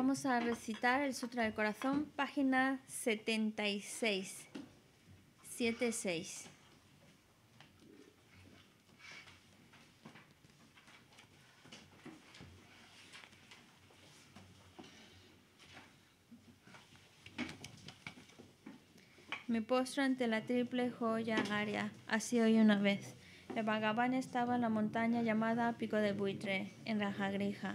Vamos a recitar el Sutra del Corazón, página 76. 76. Me postro ante la triple joya área, así hoy una vez. El vagabundo estaba en la montaña llamada Pico de Buitre, en Rajagrija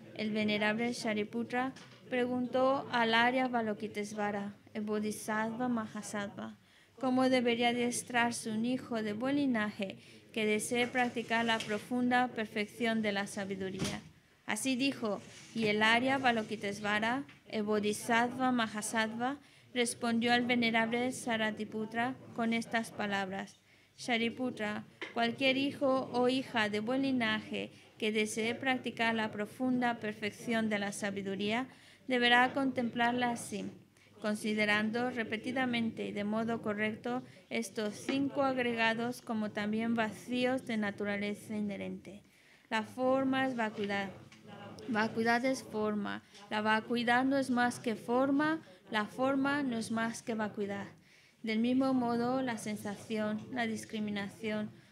el venerable Shariputra preguntó al Arya Balokitesvara, el Bodhisattva Mahasattva, cómo debería adiestrarse un hijo de buen linaje que desee practicar la profunda perfección de la sabiduría. Así dijo, y el Arya Balokitesvara, el Bodhisattva Mahasattva, respondió al venerable Saratiputra con estas palabras. Shariputra, cualquier hijo o hija de buen linaje que desee practicar la profunda perfección de la sabiduría deberá contemplarla así, considerando repetidamente y de modo correcto estos cinco agregados como también vacíos de naturaleza inherente. La forma es vacuidad. Vacuidad es forma. La vacuidad no es más que forma. La forma no es más que vacuidad. Del mismo modo, la sensación, la discriminación,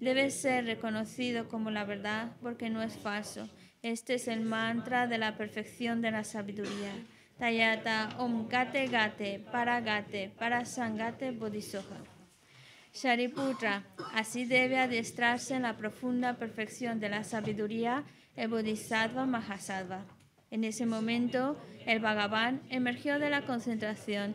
debe ser reconocido como la verdad porque no es falso. Este es el mantra de la perfección de la sabiduría. Tayata Om Gate Gate PARA SANGATE BODHISOHA Shariputra, así debe adiestrarse en la profunda perfección de la sabiduría el Bodhisattva Mahasattva. En ese momento, el Bhagavan emergió de la concentración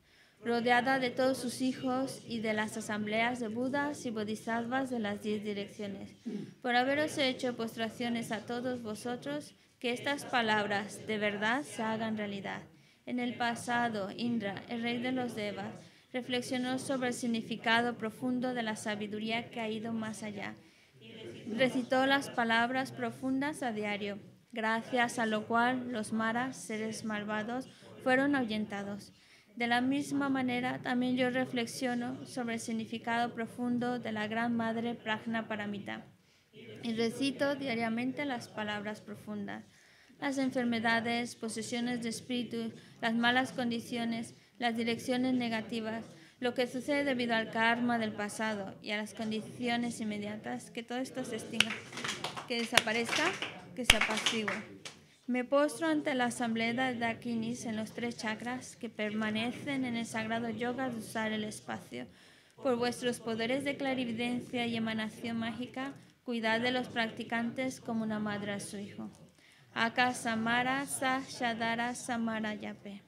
rodeada de todos sus hijos y de las asambleas de Budas y Bodhisattvas de las diez direcciones, por haberos hecho postraciones a todos vosotros, que estas palabras de verdad se hagan realidad. En el pasado, Indra, el rey de los Devas, reflexionó sobre el significado profundo de la sabiduría que ha ido más allá. Recitó las palabras profundas a diario, gracias a lo cual los maras, seres malvados, fueron ahuyentados. De la misma manera, también yo reflexiono sobre el significado profundo de la Gran Madre Prajna Paramita y recito diariamente las palabras profundas. Las enfermedades, posesiones de espíritu, las malas condiciones, las direcciones negativas, lo que sucede debido al karma del pasado y a las condiciones inmediatas, que todo esto se extinga, que desaparezca, que se apacigue. Me postro ante la asamblea de Dakinis en los tres chakras que permanecen en el sagrado yoga de usar el espacio. Por vuestros poderes de clarividencia y emanación mágica, cuidad de los practicantes como una madre a su hijo. Aka Samara Sa Samara Yape.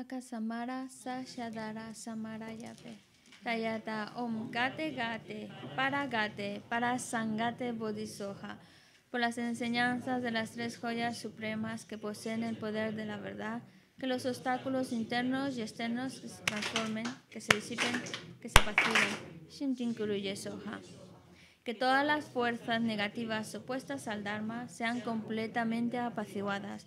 Akasamara Sashadara Tayata Om Gate Gate para bodhisoha, Por las enseñanzas de las tres joyas supremas que poseen el poder de la verdad, que los obstáculos internos y externos se transformen, que se disipen, que se apaciguen. Soha. Que todas las fuerzas negativas opuestas al Dharma sean completamente apaciguadas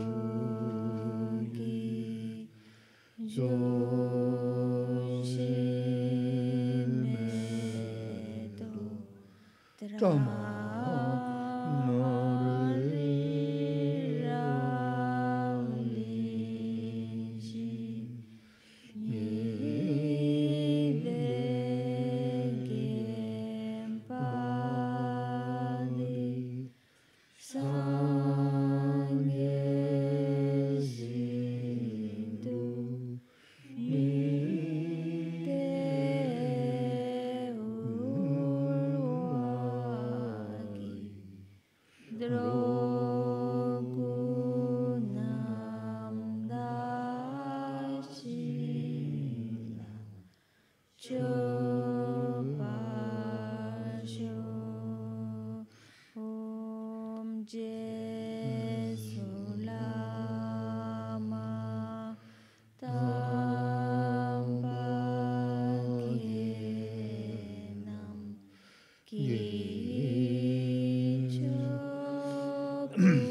Toma Rejoice.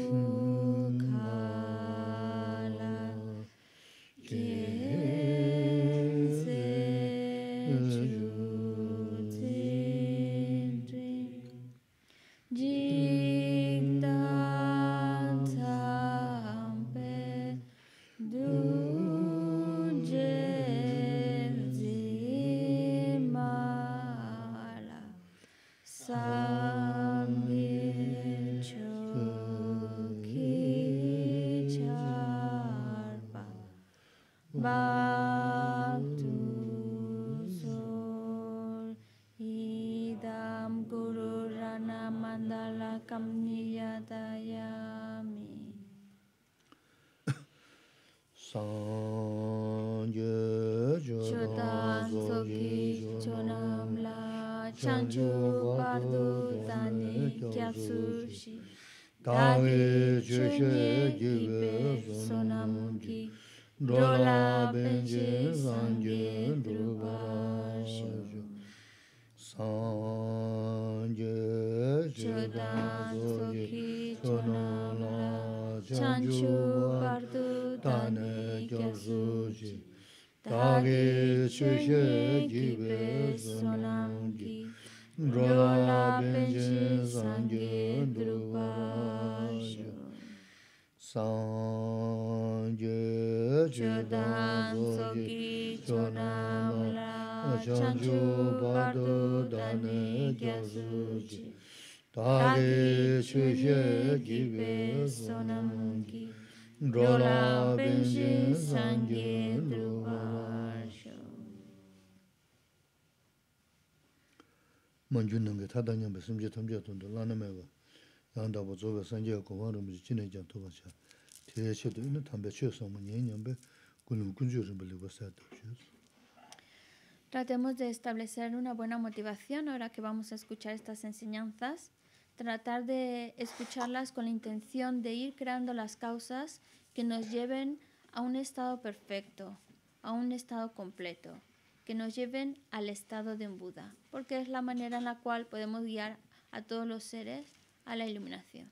Tratemos de establecer una buena motivación ahora que vamos a escuchar estas enseñanzas, tratar de escucharlas con la intención de ir creando las causas que nos lleven a un estado perfecto, a un estado completo nos lleven al estado de un Buda, porque es la manera en la cual podemos guiar a todos los seres a la iluminación.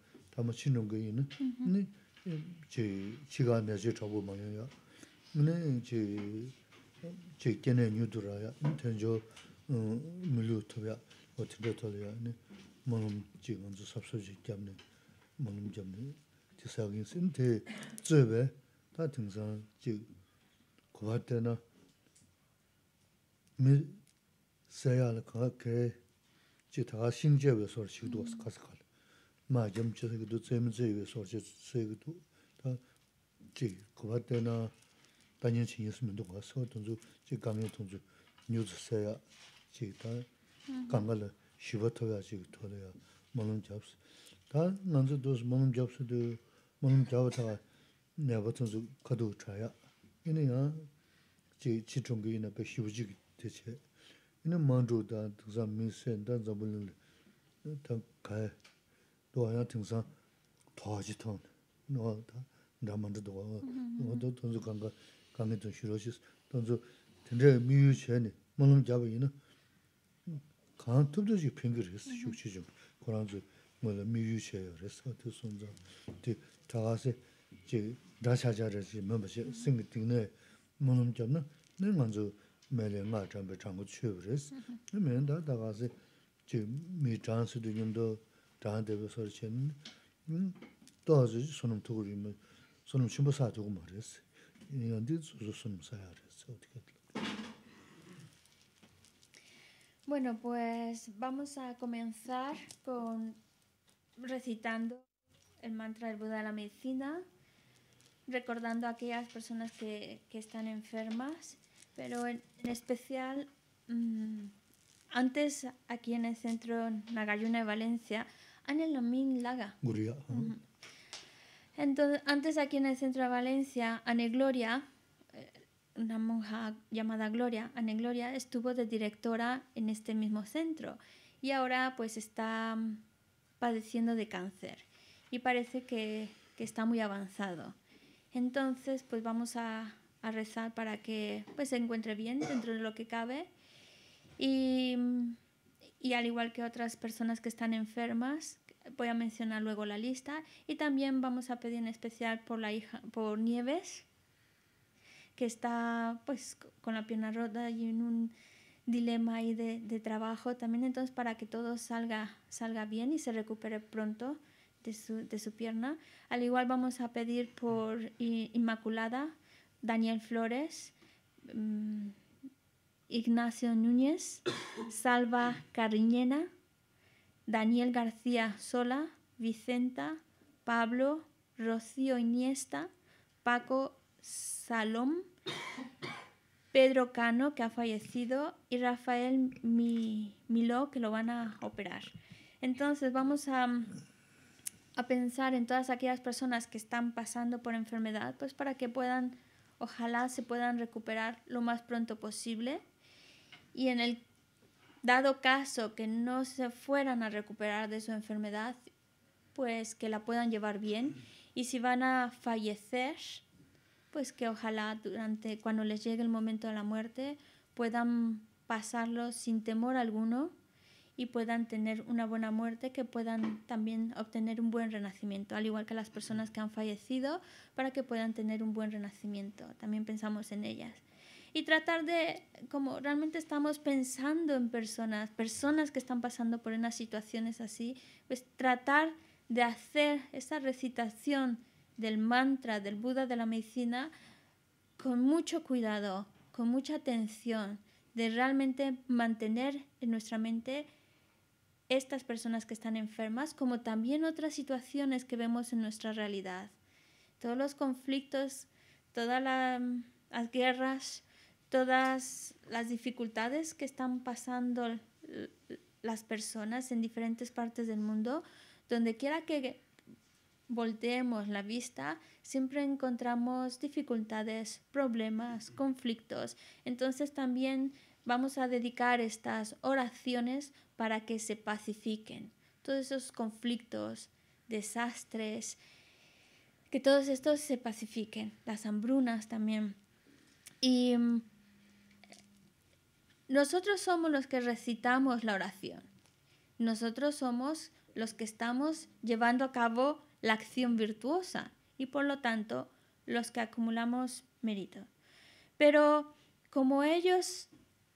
tamā chīnrōng 거 yīn, 네 chī chīgā mē chī chabu mā yō yā, nī chī chī kēnē nyū tu rā yā, nī tēn chō mī lū tu yā, wā tī 다 tu yā, nī mā rōm chī gā nzu sāp sō chī kiam nī, mā maa jam chidhi kido tsayam tsayiwe sorche tsayi kido ta chi kubha tena danyan chi yasmin dukwa sawa tunzu chi kamyan tunzu nyudzi saya chi ta kangala shiva tawaya chi kito laya malam jabsi ta nanzi dos malam jabsi do malam jaba taga naya bat tunzu kado dōwa yā tīng sāng tōwa jī tōng, nō wā tā rā mā rā dōwa wā, nō wā tō tōng zō kāng kā, kāng kā tōng shirō shīs, tōng zō tīng rā yā mī yu chā yā nī, Bueno, pues vamos a comenzar con recitando el mantra del Buda de la medicina, recordando a aquellas personas que, están enfermas, pero en, especial mm, antes aquí en el centro Nagayuna de Valencia Ana Lomín Laga. Guria. Entonces, antes aquí en el centro de Valencia, Ana Gloria, eh, una monja llamada Gloria, Ana Gloria, estuvo de directora en este mismo centro y ahora pues está padeciendo de cáncer y parece que, que está muy avanzado. Entonces pues vamos a, a, rezar para que pues se encuentre bien dentro de lo que cabe y y al igual que otras personas que están enfermas, voy a mencionar luego la lista y también vamos a pedir en especial por la hija por Nieves que está pues con la pierna rota y en un dilema ahí de, de trabajo también entonces para que todo salga salga bien y se recupere pronto de su, de su pierna al igual vamos a pedir por Inmaculada Daniel Flores mm, Ignacio Núñez, Salva Carriñena, Daniel García Sola, Vicenta, Pablo, Rocío Iniesta, Paco Salom, Pedro Cano, que ha fallecido, y Rafael Miló, que lo van a operar. Entonces vamos a, a pensar en todas aquellas personas que están pasando por enfermedad, pues para que puedan, ojalá se puedan recuperar lo más pronto posible y en el dado caso que no se fueran a recuperar de su enfermedad, pues que la puedan llevar bien y si van a fallecer, pues que ojalá durante cuando les llegue el momento de la muerte puedan pasarlo sin temor alguno y puedan tener una buena muerte, que puedan también obtener un buen renacimiento, al igual que las personas que han fallecido, para que puedan tener un buen renacimiento. También pensamos en ellas y tratar de, como realmente estamos pensando en personas, personas que están pasando por unas situaciones así, pues tratar de hacer esa recitación del mantra del Buda de la medicina con mucho cuidado, con mucha atención, de realmente mantener en nuestra mente estas personas que están enfermas, como también otras situaciones que vemos en nuestra realidad. Todos los conflictos, todas las guerras, todas las dificultades que están pasando las personas en diferentes partes del mundo, donde quiera que volteemos la vista, siempre encontramos dificultades, problemas, conflictos. Entonces también vamos a dedicar estas oraciones para que se pacifiquen todos esos conflictos, desastres, que todos estos se pacifiquen, las hambrunas también. Y mm, nosotros somos los que recitamos la oración. Nosotros somos los que estamos llevando a cabo la acción virtuosa y por lo tanto los que acumulamos mérito. Pero como ellos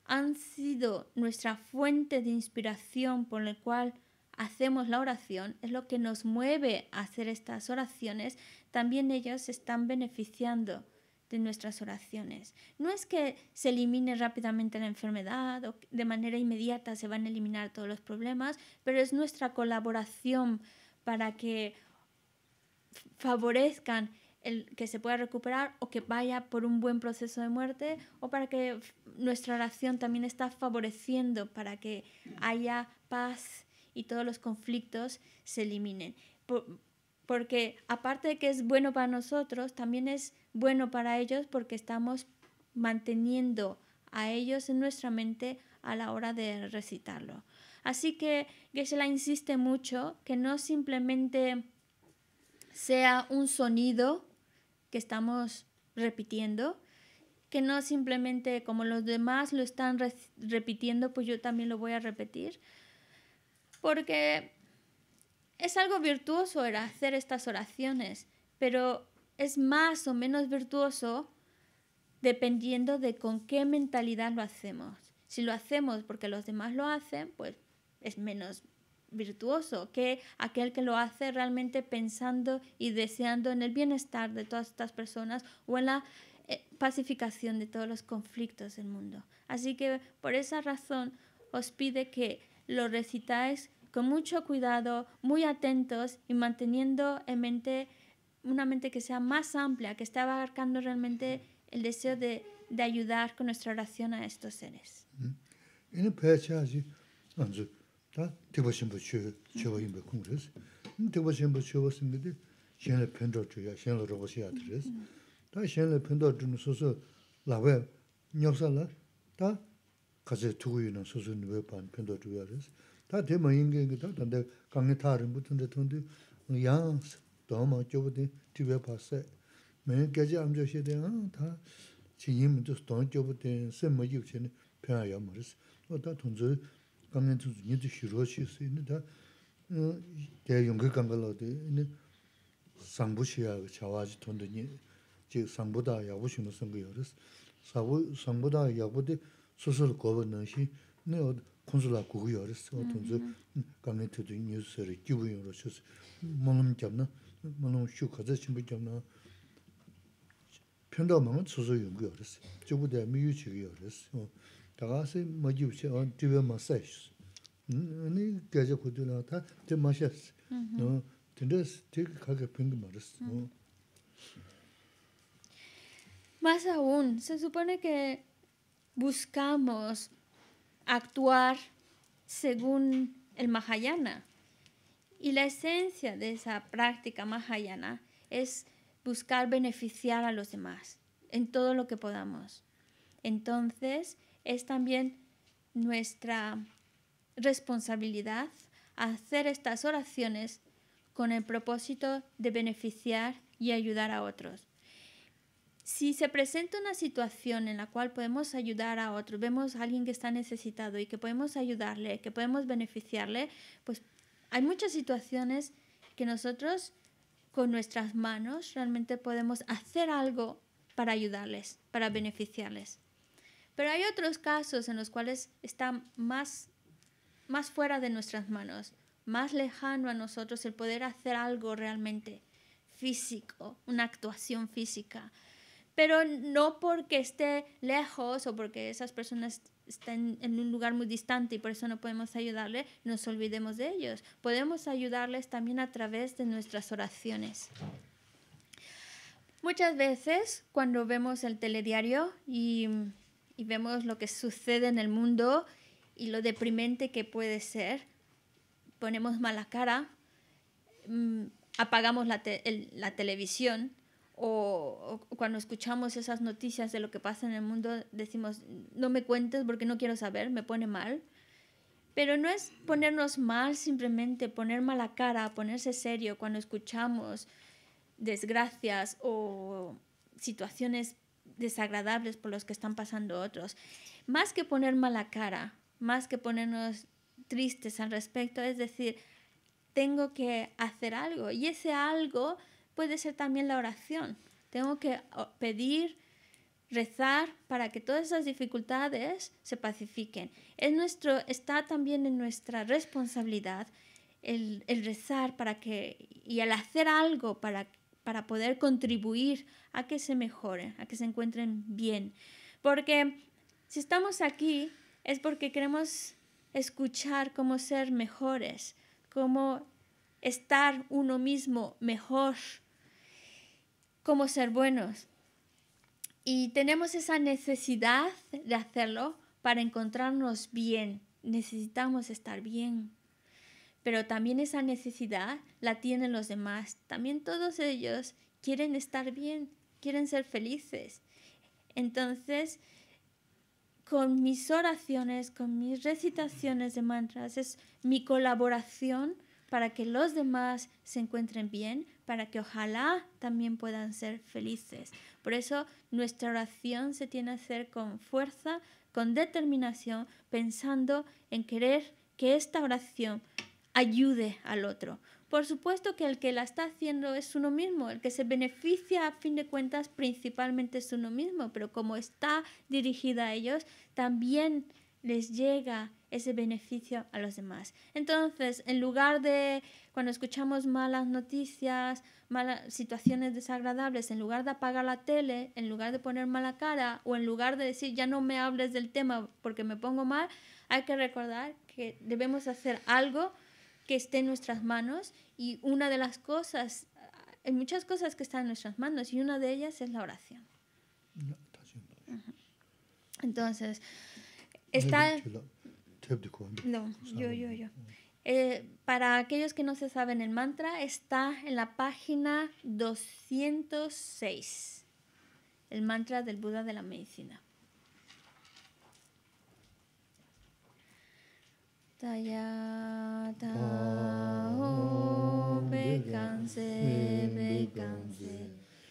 han sido nuestra fuente de inspiración por la cual hacemos la oración, es lo que nos mueve a hacer estas oraciones, también ellos están beneficiando de nuestras oraciones. No es que se elimine rápidamente la enfermedad o de manera inmediata se van a eliminar todos los problemas, pero es nuestra colaboración para que favorezcan el que se pueda recuperar o que vaya por un buen proceso de muerte o para que nuestra oración también está favoreciendo para que haya paz y todos los conflictos se eliminen porque aparte de que es bueno para nosotros, también es bueno para ellos porque estamos manteniendo a ellos en nuestra mente a la hora de recitarlo. Así que Geshe-la insiste mucho que no simplemente sea un sonido que estamos repitiendo, que no simplemente como los demás lo están repitiendo, pues yo también lo voy a repetir, porque es algo virtuoso hacer estas oraciones, pero es más o menos virtuoso dependiendo de con qué mentalidad lo hacemos. Si lo hacemos porque los demás lo hacen, pues es menos virtuoso que aquel que lo hace realmente pensando y deseando en el bienestar de todas estas personas o en la eh, pacificación de todos los conflictos del mundo. Así que por esa razón os pide que lo recitáis con mucho cuidado, muy atentos y manteniendo en mente una mente que sea más amplia, que esté abarcando realmente el deseo de, de ayudar con nuestra oración a estos seres. 다 대마 인게 다 근데 강에 타르 붙은 데 돈데 야 도마 쪼부데 티베 파세 메 개지 암 조시 다 지임 좀 스톤 쪼부데 세모 유치네 편하여 머스 어다 돈저 강에 니지 니도 히로시 세네 다어개 용기 강가로데 네 상부시야 자와지 돈데니 지 상부다 야부시는 선거 열었어 사부 상부다 야부데 수술 거버는 시네 어 kunzula kuhu yoris, o tunzu kanglin tudu nyus sari kibu yoro shus, malum kyabna, malum shu kaza chimbu kyabna, pyanda mama tsuzo yungu yoris, chubu daya miyu chigi yoris, daga asay majibu shi, o tibia masay shus, ani gaja buscamos actuar según el Mahayana. Y la esencia de esa práctica Mahayana es buscar beneficiar a los demás en todo lo que podamos. Entonces, es también nuestra responsabilidad hacer estas oraciones con el propósito de beneficiar y ayudar a otros. Si se presenta una situación en la cual podemos ayudar a otro, vemos a alguien que está necesitado y que podemos ayudarle, que podemos beneficiarle, pues hay muchas situaciones que nosotros con nuestras manos realmente podemos hacer algo para ayudarles, para beneficiarles. Pero hay otros casos en los cuales está más, fuera de nuestras manos, más lejano a nosotros el poder hacer algo realmente físico, una actuación física pero no porque esté lejos o porque esas personas estén en un lugar muy distante y por eso no podemos ayudarle, nos olvidemos de ellos. Podemos ayudarles también a través de nuestras oraciones. Muchas veces cuando vemos el telediario y, y vemos lo que sucede en el mundo y lo deprimente que puede ser, ponemos mala cara, mm, apagamos la, la televisión o, cuando escuchamos esas noticias de lo que pasa en el mundo, decimos, no me cuentes porque no quiero saber, me pone mal. Pero no es ponernos mal simplemente, poner mala cara, ponerse serio cuando escuchamos desgracias o situaciones desagradables por los que están pasando otros. Más que poner mala cara, más que ponernos tristes al respecto, es decir, tengo que hacer algo. Y ese algo puede ser también la oración. Tengo que pedir, rezar para que todas esas dificultades se pacifiquen. Es nuestro, está también en nuestra responsabilidad el, rezar para que, y el hacer algo para, para poder contribuir a que se mejoren, a que se encuentren bien. Porque si estamos aquí es porque queremos escuchar cómo ser mejores, cómo estar uno mismo mejor como ser buenos. Y tenemos esa necesidad de hacerlo para encontrarnos bien. Necesitamos estar bien. Pero también esa necesidad la tienen los demás. También todos ellos quieren estar bien, quieren ser felices. Entonces, con mis oraciones, con mis recitaciones de mantras, es mi colaboración para que los demás se encuentren bien, para que ojalá también puedan ser felices. Por eso nuestra oración se tiene que hacer con fuerza, con determinación, pensando en querer que esta oración ayude al otro. Por supuesto que el que la está haciendo es uno mismo, el que se beneficia a fin de cuentas principalmente es uno mismo, pero como está dirigida a ellos, también les llega ese beneficio a los demás. Entonces, en lugar de cuando escuchamos malas noticias, malas situaciones desagradables, en lugar de apagar la tele, en lugar de poner mala cara o en lugar de decir ya no me hables del tema porque me pongo mal, hay que recordar que debemos hacer algo que esté en nuestras manos y una de las cosas, hay muchas cosas que están en nuestras manos y una de ellas es la oración. Entonces, está... No, yo, yo, yo. Eh, para aquellos que no se saben el mantra, está en la página 206, el mantra del Buda de la medicina.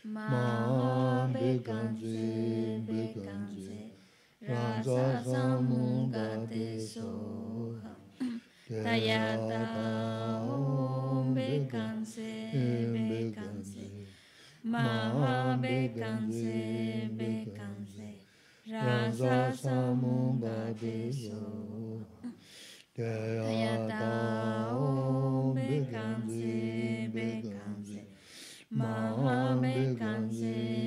Ma Bekanse rasa samungate soham tayata om bekanse bekanse maha bekanse bekanse rasa samungate soham tayata om bekanse bekanse maha bekanse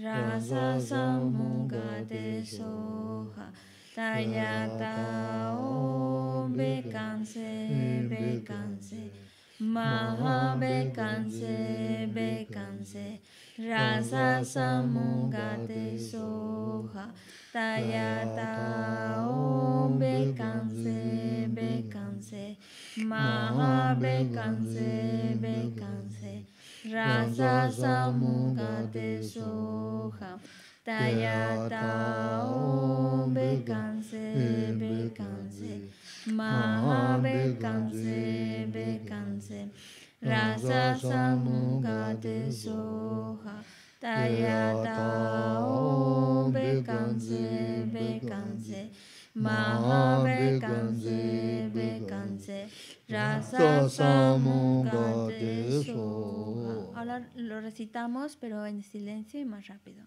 rasa samuga desoha tayata om bekanse bekanse maha bekanse bekanse rasa samuga desoha tayata om bekanse bekanse maha bekanse bekanse rasa samuga te soha tayata om bekanse bekanse maha bekanse bekanse rasa samuga te soha tayata om bekanse bekanse maha bekanse bekanse rasa samuga te soha lo recitamos, pero en silencio y más rápido.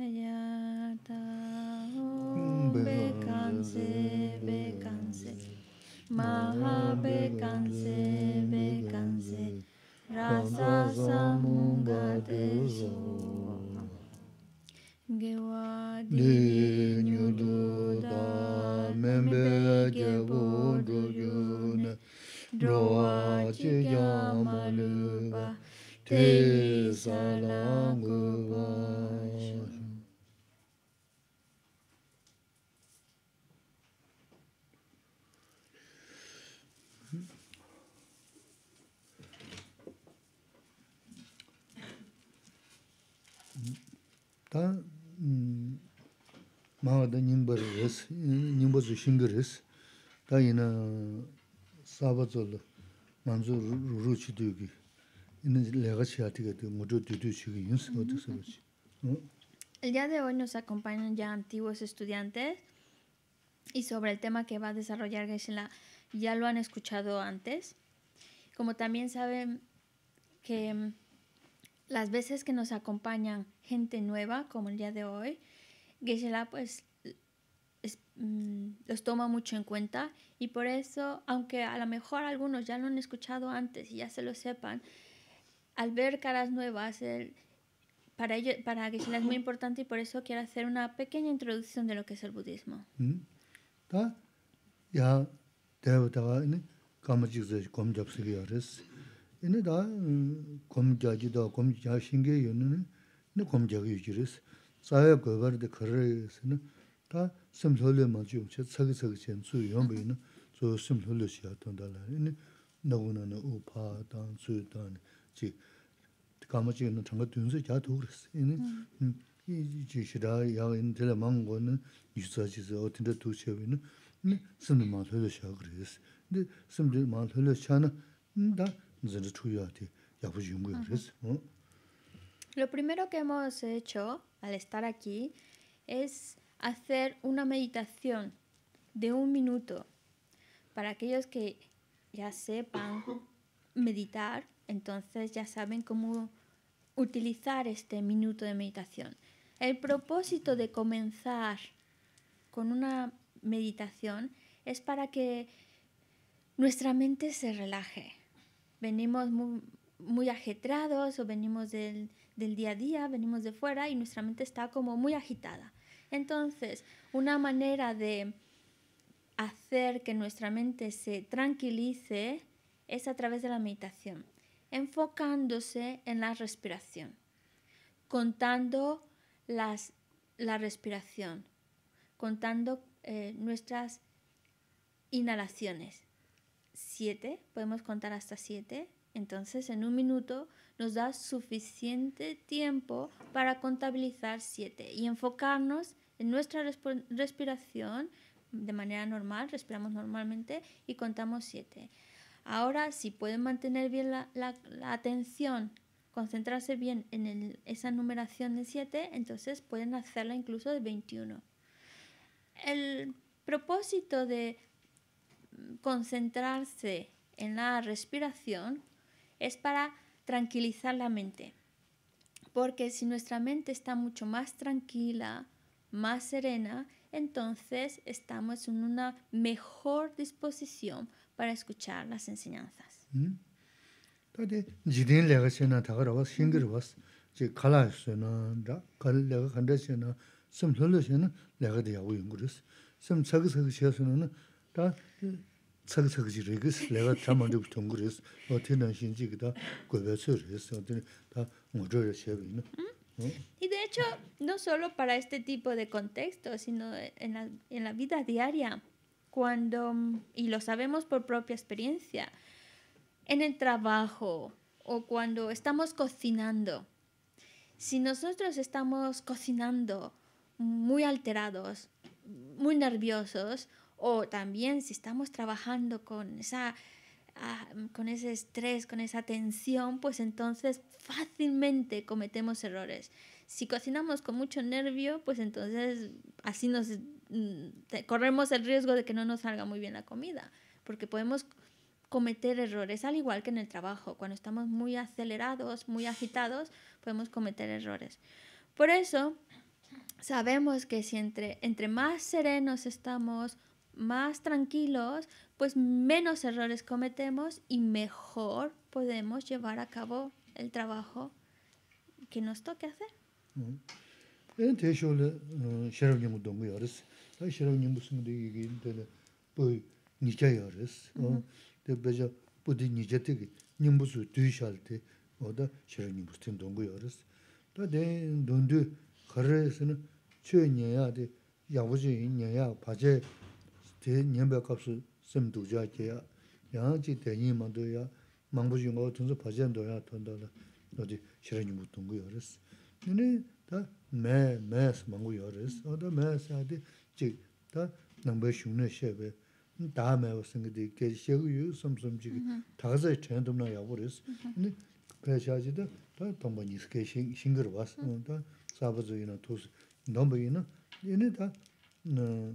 Hayata Bekanse Bekanse Maha Bekanse Bekanse Rasa Samunga Teso Gewa Di Nyudu Da Membe Gebo Doyune Doa Chiyama Luba Te Salangu El día de hoy nos acompañan ya antiguos estudiantes y sobre el tema que va a desarrollar Geshe-la ya lo han escuchado antes. Como también saben que las veces que nos acompañan gente nueva, como el día de hoy, geshe pues mm, los toma mucho en cuenta y por eso, aunque a lo mejor algunos ya lo han escuchado antes y ya se lo sepan, al ver caras nuevas, para, ello, para geshe es muy importante y por eso quiero hacer una pequeña introducción de lo que es el budismo. Mm-hmm. 얘네가 검자지도 kōmikyā jīdā, kōmikyā shīngi yu nini, nini kōmikyā kī yu jirīsi. Sāyā kōyabhāri dā 저 yu jirīsi nini, dā simtholīya māchī yu mchā tsakī tsakī chī yun, tsū yu yu yun bī yu nini, tsū simtholīya shī 근데 tō ndālā yu nini, nā gu nā nā Pues, Lo primero que hemos hecho al estar aquí es hacer una meditación de un minuto para aquellos que ya sepan meditar, entonces ya saben cómo utilizar este minuto de meditación. El propósito de comenzar con una meditación es para que nuestra mente se relaje venimos muy, ajetrados o venimos del, día a día, venimos de fuera y nuestra mente está como muy agitada. Entonces, una manera de hacer que nuestra mente se tranquilice es a través de la meditación, enfocándose en la respiración, contando la respiración, contando eh, nuestras inhalaciones 7, podemos contar hasta 7, entonces en un minuto nos da suficiente tiempo para contabilizar 7 y enfocarnos en nuestra respiración de manera normal, respiramos normalmente y contamos 7. Ahora, si pueden mantener bien la, la, atención, concentrarse bien en esa numeración de 7, entonces pueden hacerla incluso de 21. El propósito de concentrarse en la respiración es para tranquilizar la mente. Porque si nuestra mente está mucho más tranquila, más serena, entonces estamos en una mejor disposición para escuchar las enseñanzas. Y de hecho, no solo para este tipo de contextos, sino en la, en la vida diaria, cuando, y lo sabemos por propia experiencia, en el trabajo o cuando estamos cocinando, si nosotros estamos cocinando muy alterados, muy nerviosos o también si estamos trabajando con, esa, ah, con ese estrés, con esa tensión, pues entonces fácilmente cometemos errores. Si cocinamos con mucho nervio, pues entonces así nos mm, corremos el riesgo de que no nos salga muy bien la comida, porque podemos cometer errores, al igual que en el trabajo. Cuando estamos muy acelerados, muy agitados, podemos cometer errores. Por eso, sabemos que si entre, entre más serenos estamos, más tranquilos, pues menos errores cometemos y mejor podemos llevar a cabo el trabajo que nos toque hacer. tē nyēmbē kāpsu sēm dūjā kē yā, yā jī tē yī mā dō yā, māngbō jī ngā wā tōngsō pācēn dō yā tōndā lā, nō jī shirā nyūmbō tōngu yā rēs. Nē, tā mē, mē sā māngbō yā rēs, o tā mē sā tē jī, 다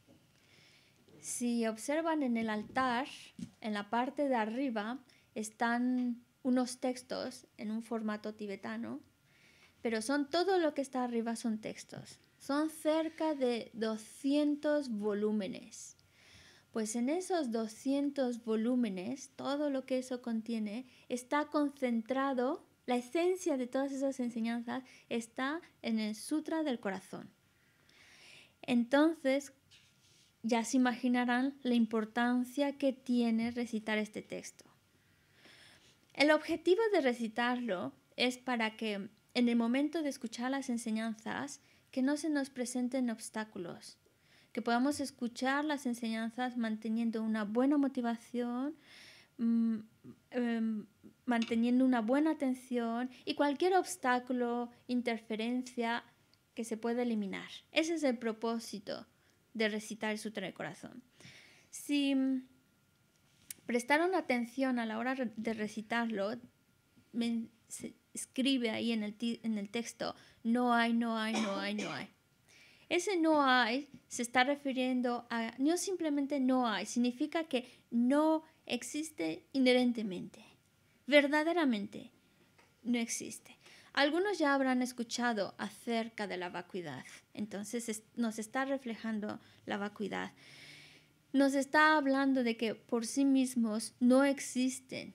Si observan en el altar, en la parte de arriba, están unos textos en un formato tibetano, pero son todo lo que está arriba son textos. Son cerca de 200 volúmenes. Pues en esos 200 volúmenes, todo lo que eso contiene está concentrado, la esencia de todas esas enseñanzas está en el Sutra del Corazón. Entonces, ya se imaginarán la importancia que tiene recitar este texto. El objetivo de recitarlo es para que en el momento de escuchar las enseñanzas que no se nos presenten obstáculos, que podamos escuchar las enseñanzas manteniendo una buena motivación, mm, em, manteniendo una buena atención y cualquier obstáculo, interferencia que se pueda eliminar. Ese es el propósito de recitar el Sutra del Corazón. Si prestaron atención a la hora de recitarlo, se escribe ahí en el, en el texto, no hay, no hay, no hay, no hay. Ese no hay se está refiriendo a, no simplemente no hay, significa que no existe inherentemente, verdaderamente no existe. Algunos ya habrán escuchado acerca de la vacuidad. Entonces nos está reflejando la vacuidad. Nos está hablando de que por sí mismos no existen.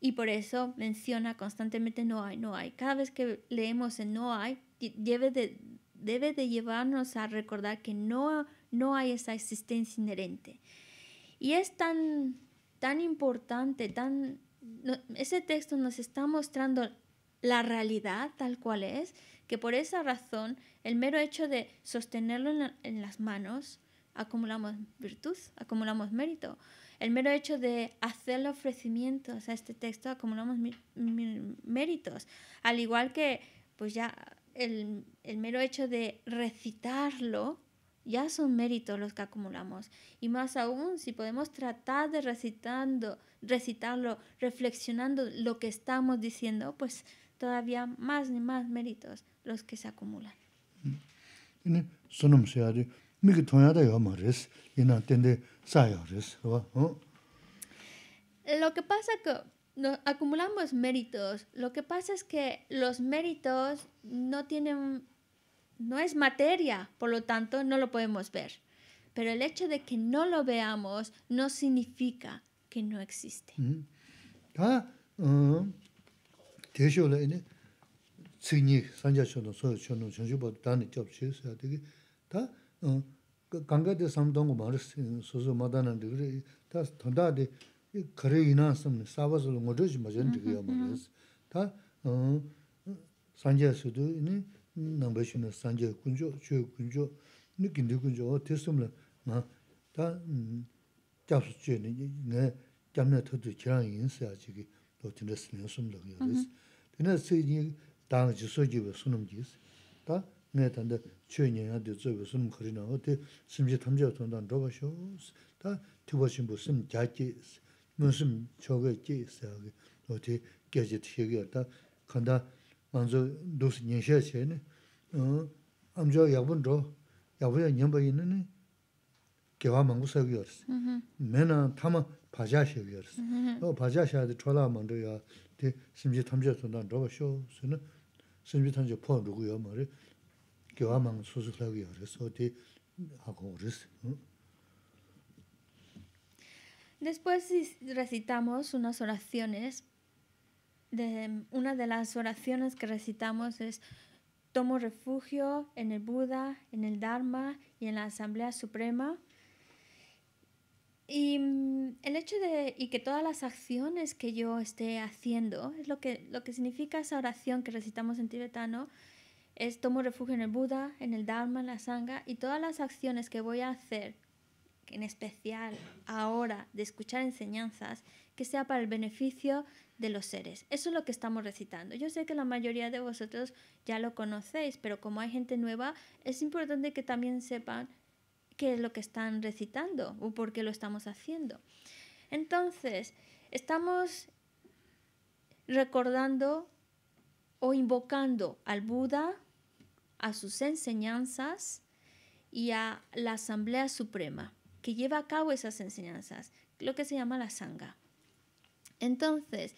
Y por eso menciona constantemente no hay, no hay. Cada vez que leemos en no hay, debe de, debe llevarnos a recordar que no, no hay esa existencia inherente. Y es tan, tan importante, tan, ese texto nos está mostrando la realidad tal cual es, que por esa razón el mero hecho de sostenerlo en, las manos acumulamos virtud, acumulamos mérito. El mero hecho de hacerle ofrecimientos a este texto acumulamos méritos. Al igual que, pues ya, el, mero hecho de recitarlo ya son méritos los que acumulamos. Y más aún, si podemos tratar de recitando, recitarlo, reflexionando lo que estamos diciendo, pues todavía más ni más méritos los que se acumulan. Lo que pasa que acumulamos méritos, lo que pasa es que los méritos no tienen, no es materia, por lo tanto no lo podemos ver. Pero el hecho de que no lo veamos no significa que no existe. Mm. Ah, ah. 대쇼는 증이 산자쇼도 소쇼는 전주부 단이 접치서 되게 다 강가대 삼동고 말스 소소 마다는데 그래 다 돈다데 거래 이나섬 사바즐 모르지 맞은 되게 말스 다 산자수도 이 남배신의 산자 군조 주 군조 느낀 느 군조 테스물 다 접수제는 내 잠내 터도 지랑 인사하지기 또 드레스 녀숨도 그래서 dāng zhī sū jīvā sunum jīs, ngā yā tānda chū yā nyā yā dhī sū yā sunum khari na wā tī sīm jī tham jā sū nda dhō bā shū sī, tī bā chī mbō sīm jā jī sī, mū sīm chō gā jī sī yā wā tī gyā Después recitamos unas oraciones. De, una de las oraciones que recitamos es Tomo refugio en el Buda, en el Dharma y en la Asamblea Suprema. Y mm, el hecho de y que todas las acciones que yo esté haciendo, es lo que, lo que significa esa oración que recitamos en tibetano, es tomo refugio en el Buda, en el Dharma, en la Sangha, y todas las acciones que voy a hacer, en especial ahora de escuchar enseñanzas, que sea para el beneficio de los seres. Eso es lo que estamos recitando. Yo sé que la mayoría de vosotros ya lo conocéis, pero como hay gente nueva, es importante que también sepan qué es lo que están recitando o por qué lo estamos haciendo. Entonces, estamos recordando o invocando al Buda, a sus enseñanzas y a la Asamblea Suprema que lleva a cabo esas enseñanzas, lo que se llama la Sangha. Entonces,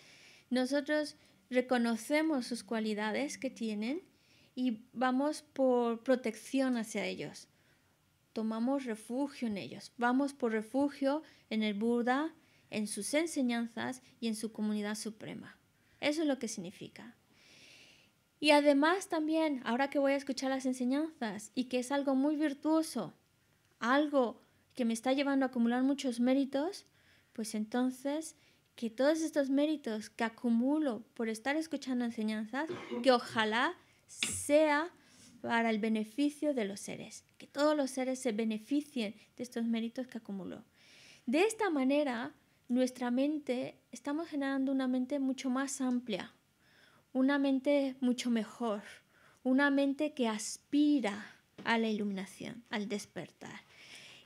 nosotros reconocemos sus cualidades que tienen y vamos por protección hacia ellos tomamos refugio en ellos. Vamos por refugio en el Buda, en sus enseñanzas y en su comunidad suprema. Eso es lo que significa. Y además también, ahora que voy a escuchar las enseñanzas y que es algo muy virtuoso, algo que me está llevando a acumular muchos méritos, pues entonces que todos estos méritos que acumulo por estar escuchando enseñanzas, que ojalá sea para el beneficio de los seres, que todos los seres se beneficien de estos méritos que acumuló. De esta manera, nuestra mente, estamos generando una mente mucho más amplia, una mente mucho mejor, una mente que aspira a la iluminación, al despertar.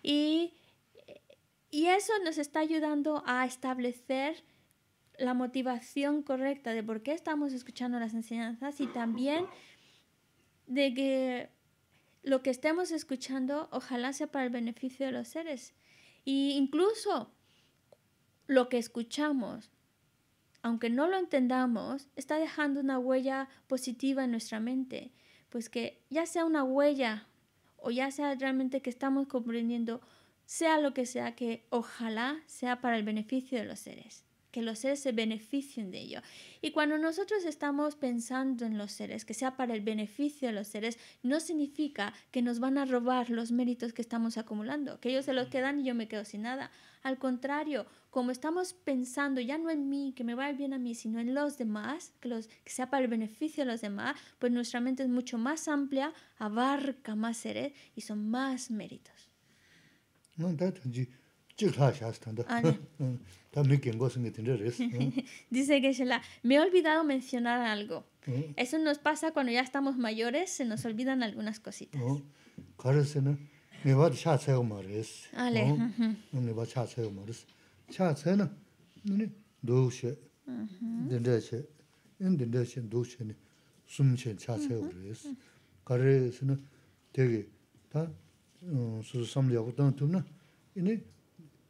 Y, y eso nos está ayudando a establecer la motivación correcta de por qué estamos escuchando las enseñanzas y también de que lo que estemos escuchando ojalá sea para el beneficio de los seres. Y incluso lo que escuchamos, aunque no lo entendamos, está dejando una huella positiva en nuestra mente. Pues que ya sea una huella o ya sea realmente que estamos comprendiendo, sea lo que sea, que ojalá sea para el beneficio de los seres que los seres se beneficien de ello. Y cuando nosotros estamos pensando en los seres, que sea para el beneficio de los seres, no significa que nos van a robar los méritos que estamos acumulando, que ellos se los quedan y yo me quedo sin nada. Al contrario, como estamos pensando ya no en mí, que me va bien a mí, sino en los demás, que, los, que sea para el beneficio de los demás, pues nuestra mente es mucho más amplia, abarca más seres y son más méritos. No, Dice Geshe-la, me he olvidado mencionar algo. Eso nos pasa cuando ya estamos mayores, se nos olvidan algunas cositas.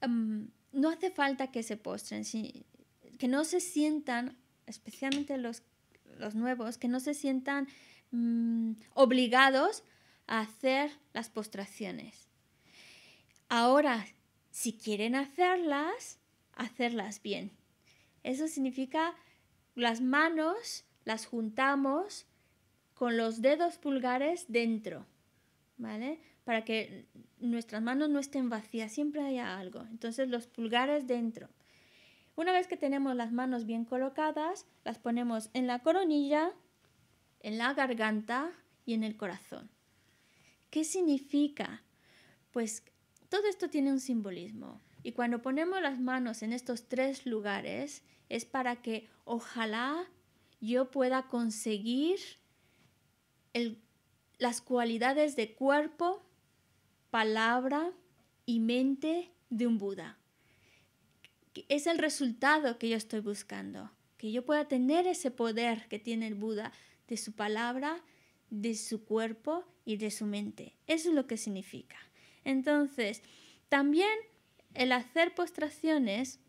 Em, no hace falta que se postren, que no se sientan, especialmente los, nuevos, que no se sientan mm, obligados a hacer las postraciones. Ahora, si quieren hacerlas, hacerlas bien. Eso significa las manos las juntamos con los dedos pulgares dentro, ¿vale? Para que nuestras manos no estén vacías, siempre haya algo. Entonces los pulgares dentro. Una vez que tenemos las manos bien colocadas, las ponemos en la coronilla, en la garganta y en el corazón. ¿Qué significa? Pues todo esto tiene un simbolismo. Y cuando ponemos las manos en estos tres lugares es para que ojalá yo pueda conseguir las cualidades de cuerpo, palabra y mente de un Buda. Es el resultado que yo estoy buscando, que yo pueda tener ese poder que tiene el Buda de su palabra, de su cuerpo y de su mente. Eso es lo que significa. Entonces, también el hacer postraciones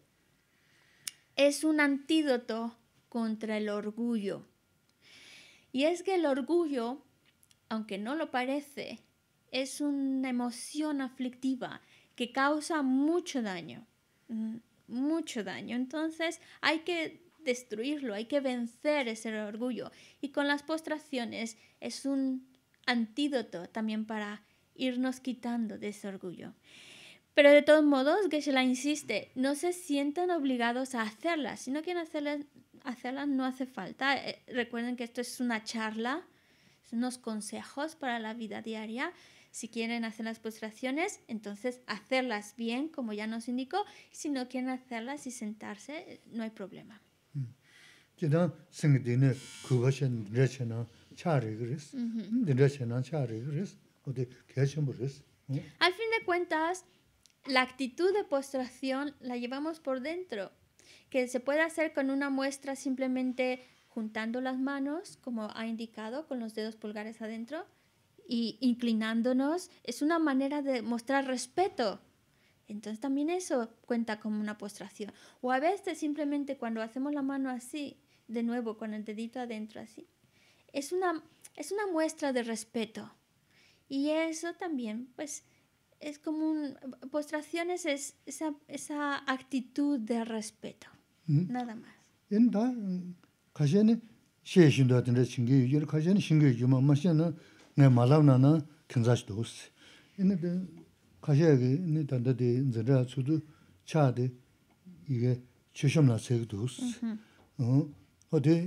es un antídoto contra el orgullo. Y es que el orgullo, aunque no lo parece, es una emoción aflictiva que causa mucho daño, mucho daño. Entonces hay que destruirlo, hay que vencer ese orgullo. Y con las postraciones es un antídoto también para irnos quitando de ese orgullo. Pero de todos modos, Geshe-la insiste, no se sientan obligados a hacerlas. Si no quieren hacerlas, no hace falta. Eh, recuerden que esto es una charla, unos consejos para la vida diaria. Si quieren hacer las postraciones, entonces hacerlas bien, como ya nos indicó. Si no quieren hacerlas y sentarse, no hay problema. Al fin de cuentas, la actitud de postración la llevamos por dentro, que se puede hacer con una muestra simplemente juntando las manos, como ha indicado, con los dedos pulgares adentro, y inclinándonos es una manera de mostrar respeto. Entonces también eso cuenta como una postración. O a veces simplemente cuando hacemos la mano así, de nuevo con el dedito adentro así, es una, es una muestra de respeto. Y eso también, pues, es como un... Postraciones es esa, esa actitud de respeto. Nada más. 네 malaw na na kinzash doos. Ina dhan kashayagi, ina danda di nzirra tsudu chaa di iga chisham na tsayag doos. O di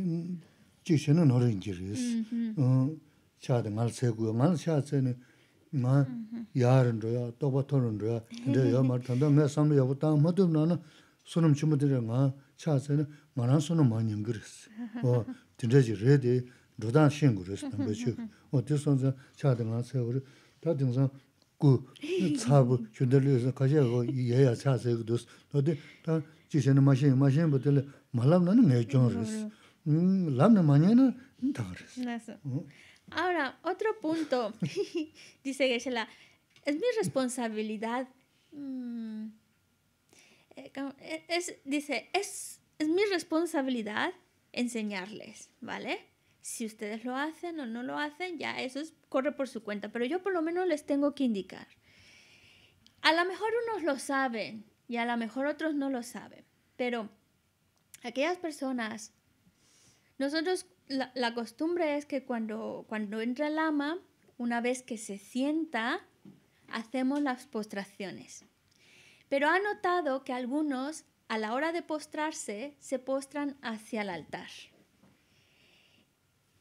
jikshay na nora njiris. Chaa di ngal tsayag uya. Ngal chaa tsay na nga yaa rindroya, toba 어 rindroya. Nda yaa sunam Ahora, otro punto, dice geshe es mi responsabilidad, mm. eh, eh, es, dice, es, es mi responsabilidad enseñarles, ¿vale? Si ustedes lo hacen o no lo hacen, ya eso corre por su cuenta, pero yo por lo menos les tengo que indicar. A lo mejor unos lo saben y a lo mejor otros no lo saben, pero aquellas personas, nosotros la, costumbre es que cuando, cuando entra el ama, una vez que se sienta, hacemos las postraciones. Pero ha notado que algunos, a la hora de postrarse, se postran hacia el altar.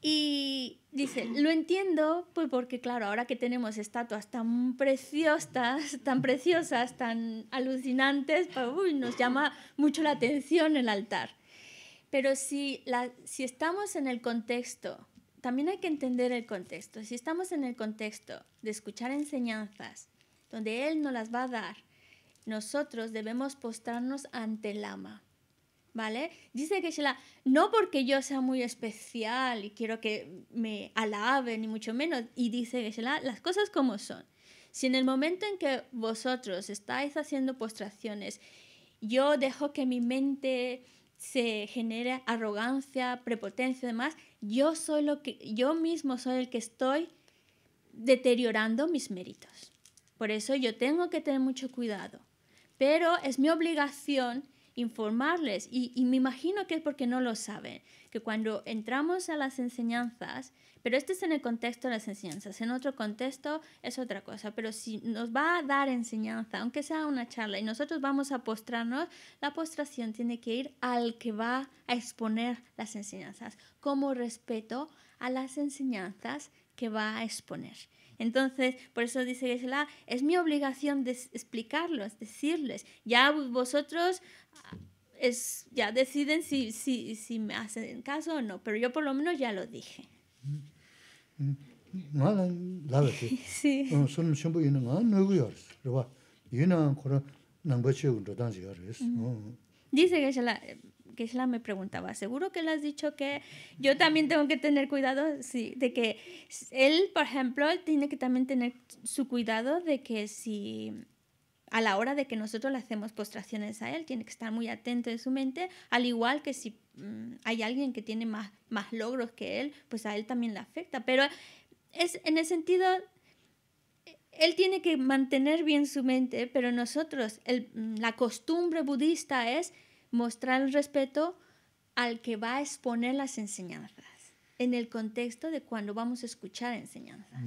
Y dice, lo entiendo, pues, porque claro, ahora que tenemos estatuas tan preciosas, tan preciosas, tan alucinantes, pues, nos llama mucho la atención el altar. Pero si, si estamos en el contexto, también hay que entender el contexto, si estamos en el contexto de escuchar enseñanzas donde Él nos las va a dar, nosotros debemos postrarnos ante el ama Dice que se la... No porque yo sea muy especial y quiero que me alaben, ni mucho menos. Y dice que se la... las cosas como son. Si en el momento en que vosotros estáis haciendo postraciones, yo dejo que mi mente se genere arrogancia, prepotencia y demás, yo soy que yo mismo soy el que estoy deteriorando mis méritos. Por eso yo tengo que tener mucho cuidado, pero es mi obligación informarles. Y, me imagino que es porque no lo saben, que cuando entramos a las enseñanzas, pero este es en el contexto de las enseñanzas, en otro contexto es otra cosa, pero si nos va a dar enseñanza, aunque sea una charla, y nosotros vamos a postrarnos, la postración tiene que ir al que va a exponer las enseñanzas, como respeto a las enseñanzas que va a exponer. Entonces, por eso dice geshe es mi obligación de explicarlos, decirles, ya vosotros es, ya deciden si, si, si me hacen caso o no, pero yo por lo menos ya lo dije. Dice geshe que Isla me preguntaba, ¿seguro que le has dicho que yo también tengo que tener cuidado? Sí, de que él, por ejemplo, él tiene que también tener su cuidado de que si a la hora de que nosotros le hacemos postraciones a él, tiene que estar muy atento en su mente, al igual que si mm, hay alguien que tiene más, más logros que él, pues a él también le afecta. Pero es en el sentido él tiene que mantener bien su mente, pero nosotros, mm, la costumbre budista es mostrar el respeto al que va a exponer las enseñanzas, en el contexto de cuando vamos a escuchar enseñanzas.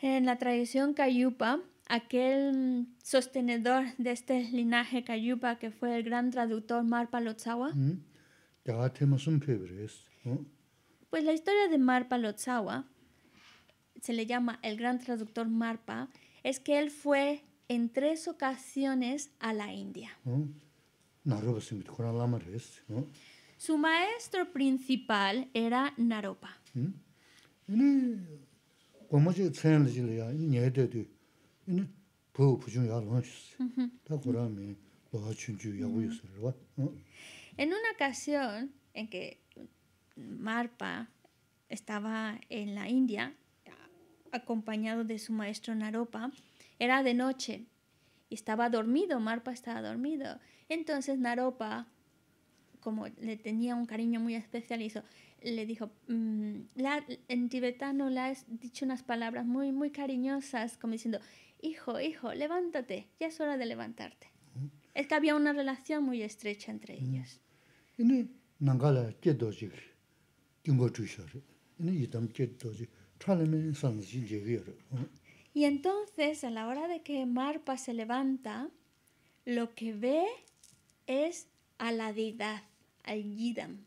En la tradición Cayupa, aquel sostenedor de este linaje Cayupa, que fue el gran traductor Marpa Lotzawa, Pues la historia de Marpa Lotzawa se le llama el gran traductor Marpa, es que él fue en tres ocasiones a la India. Su maestro principal era Naropa. En una ocasión en que Marpa estaba en la India, acompañado de su maestro Naropa. Era de noche y estaba dormido, Marpa estaba dormido. Entonces Naropa, como le tenía un cariño muy especial, le dijo, mm, en tibetano le has dicho unas palabras muy, muy cariñosas, como diciendo, hijo, hijo, levántate, ya es hora de levantarte. Es que había una relación muy estrecha entre mm. ellos. Y entonces, a la hora de que Marpa se levanta, lo que ve es a la deidad, al Yidam.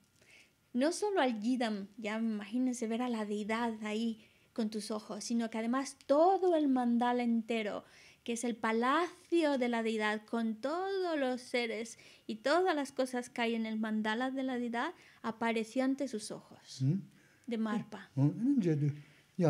No solo al Yidam, ya imagínense ver a la deidad ahí con tus ojos, sino que además todo el mandal entero, que es el palacio de la deidad, con todos los seres y todas las cosas que hay en el mandala de la deidad, apareció ante sus ojos ¿Mm? de Marpa. ¿Mm? ¿Mm? Y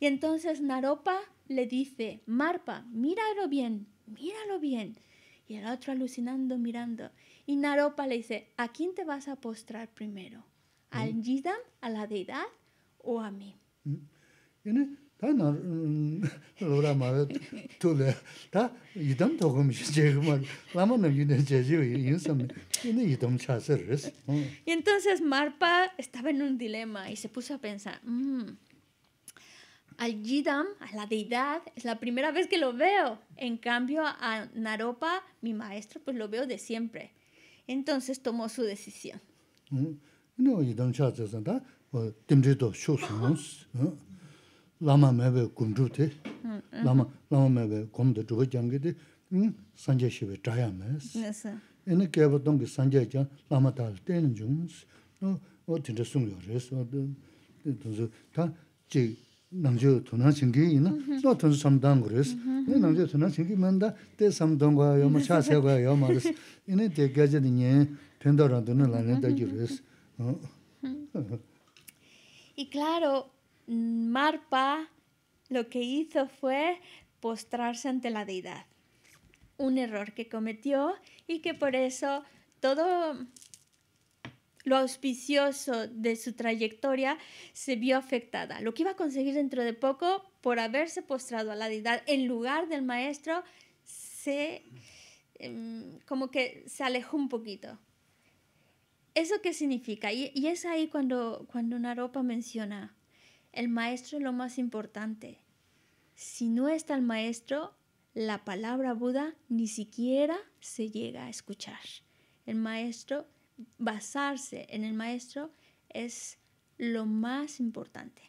entonces Naropa le dice, Marpa, míralo bien, míralo bien. Y el otro alucinando, mirando. Y Naropa le dice, ¿a quién te vas a postrar primero? ¿Al mm. Yidam, a la deidad o a mí? Mm y entonces Marpa estaba en un dilema y se puso a pensar mm, al Yidam, a la deidad, es la primera vez que lo veo. En cambio, a Naropa, mi maestro, pues lo veo de siempre. Entonces tomó su decisión. Mm. lāma mēwē gōm chū tē, lāma mēwē gōm tē chūgā chāngi tē, sāngyā shivē chāyā mēs. Nē sā. Nē kēwa tōngi sāngyā chāng lāma tāli tēn chūngs, wā tīndā sūng yō rēs, wā tōnsu tā chī nāngchū tōnā chīngi inā, wā rēs. Nē nāngchū tōnā rēs. tā Marpa lo que hizo fue postrarse ante la deidad, un error que cometió y que por eso todo lo auspicioso de su trayectoria se vio afectada. Lo que iba a conseguir dentro de poco por haberse postrado a la deidad en lugar del maestro se em, como que se alejó un poquito. ¿Eso qué significa? Y, es ahí cuando, cuando Naropa menciona, el maestro es lo más importante. Si no está el maestro, la palabra Buda ni siquiera se llega a escuchar. El maestro, basarse en el maestro es lo más importante.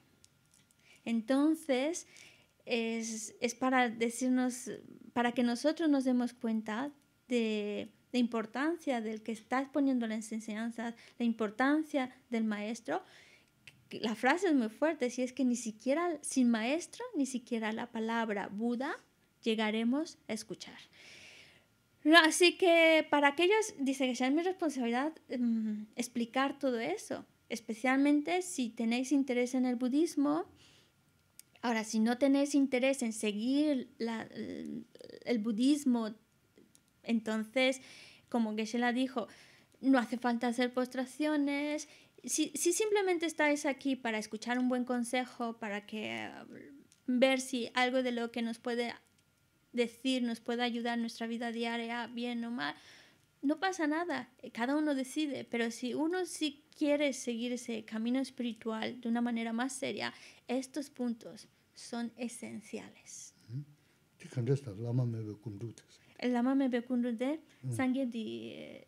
Entonces, es, para decirnos, para que nosotros nos demos cuenta de la importancia del que está poniendo las enseñanzas, la importancia del maestro la frase es muy fuerte, si es que ni siquiera sin maestro, ni siquiera la palabra Buda llegaremos a escuchar. Así que para aquellos, dice que es mi responsabilidad mm, explicar todo eso, especialmente si tenéis interés en el budismo. Ahora, si no tenéis interés en seguir el, budismo, entonces, como se la dijo, no hace falta hacer postraciones si, simplemente estáis aquí para escuchar un buen consejo, para que um, ver si algo de lo que nos puede decir nos puede ayudar en nuestra vida diaria, bien o mal, no pasa nada, eh, cada uno decide, pero si uno sí quiere seguir ese camino espiritual de una manera más seria, estos puntos son esenciales. El Lama mm. Sangye di... Eh,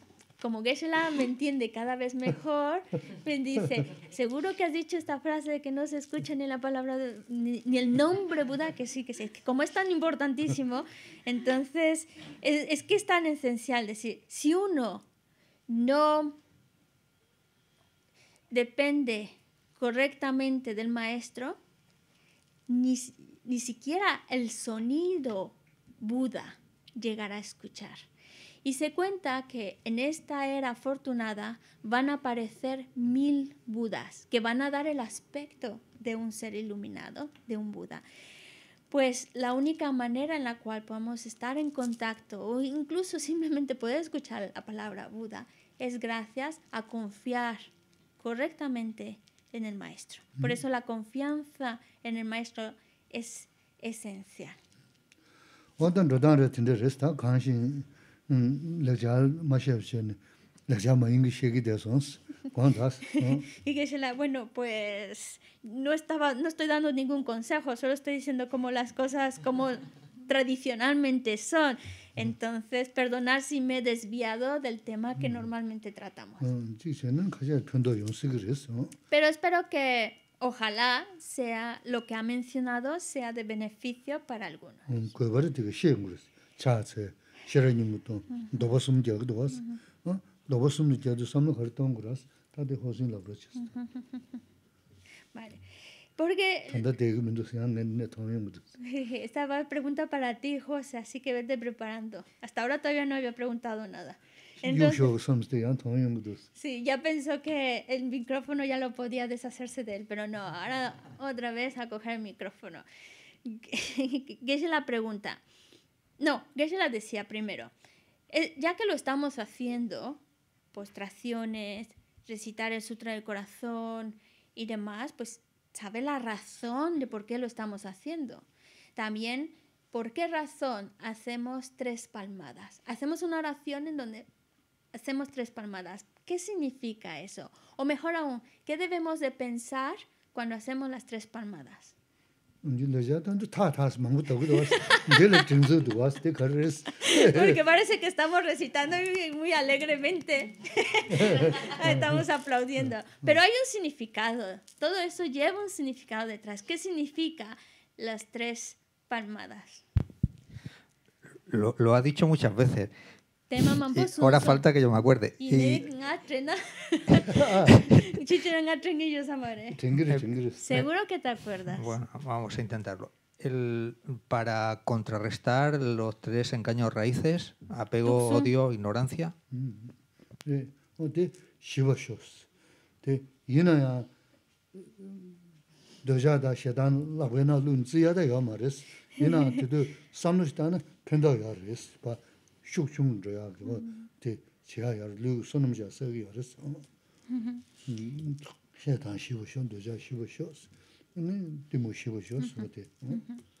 como Geshe-la me entiende cada vez mejor, me pues dice, seguro que has dicho esta frase de que no se escucha ni la palabra, ni, el nombre Buda, que sí, que sí, como es tan importantísimo, entonces es, que es tan esencial decir, si uno no depende correctamente del maestro, ni siquiera el sonido Buda llegará a escuchar. Y se cuenta que en esta era afortunada van a aparecer mil Budas, que van a dar el aspecto de un ser iluminado, de un Buda. Pues la única manera en la cual podemos estar en contacto o incluso simplemente poder escuchar la palabra Buda es gracias a confiar correctamente en el maestro. Por mm. eso la confianza en el maestro es esencial. Mm, les más de Y que la, bueno, pues no, estaba, no estoy dando ningún consejo, solo estoy diciendo como las cosas como tradicionalmente son. Entonces, perdonar si me he desviado del tema que mm. normalmente tratamos. Mm, Pero espero que ojalá sea lo que ha mencionado sea de beneficio para algunos. 싫어님도 도보숨 저거 Porque... pregunta para ti, José, así que vete preparando. Hasta ahora todavía no había preguntado nada. sí, ya pensó que el micrófono ya lo podía deshacerse de él, pero no, ahora otra vez a coger el micrófono. ¿Qué es la pregunta? No, ya la decía primero. Eh, ya que lo estamos haciendo, postraciones, recitar el Sutra del Corazón y demás, pues sabe la razón de por qué lo estamos haciendo. También, ¿por qué razón hacemos tres palmadas? Hacemos una oración en donde hacemos tres palmadas. ¿Qué significa eso? O mejor aún, ¿qué debemos de pensar cuando hacemos las tres palmadas? Porque parece que estamos recitando muy alegremente. estamos aplaudiendo. Pero hay un significado. Todo eso lleva un significado detrás. ¿Qué significa las tres palmadas? lo ha dicho muchas veces tema mampo Ahora falta que yo me acuerde. Y nga trena. Chichera nga trenguillo samare. Seguro que te acuerdas. Bueno, vamos a intentarlo. El, para contrarrestar los tres engaños raíces, apego, odio, ignorancia. Mm. O te shivashos. Te yina ya. Doja da shedan la buena lunzia de yamares. Yina te do samnushtana pendo yares. Pa.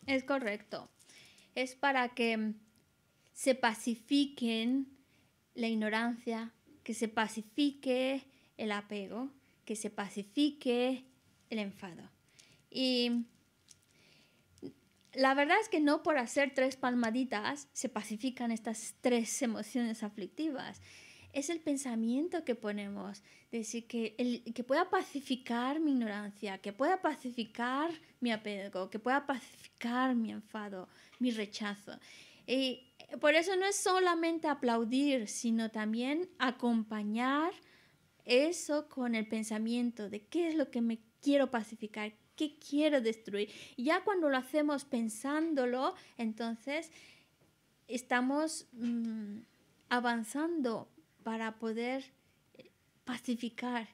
Es correcto. Es para que se pacifiquen la ignorancia, que se pacifique el apego, que se pacifique el enfado. Y la verdad es que no por hacer tres palmaditas se pacifican estas tres emociones aflictivas. Es el pensamiento que ponemos, decir, que, el, que pueda pacificar mi ignorancia, que pueda pacificar mi apego, que pueda pacificar mi enfado, mi rechazo. Y eh, por eso no es solamente aplaudir, sino también acompañar eso con el pensamiento de qué es lo que me quiero pacificar, quiero destruir. Ya cuando lo hacemos pensándolo, entonces estamos mm, avanzando para poder eh, pacificar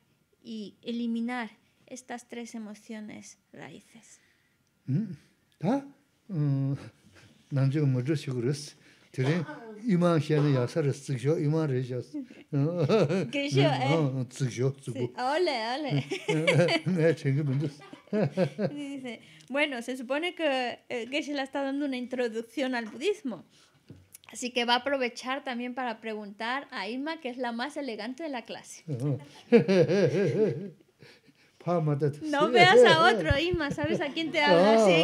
y eliminar estas tres emociones raíces. Mm, mm, eh? Dice, bueno, se supone que Geshe le está dando una introducción al budismo. Así que va a aprovechar también para preguntar a Ima, que es la más elegante de la clase. No veas a otro, Ima, ¿sabes a quién te habla? así?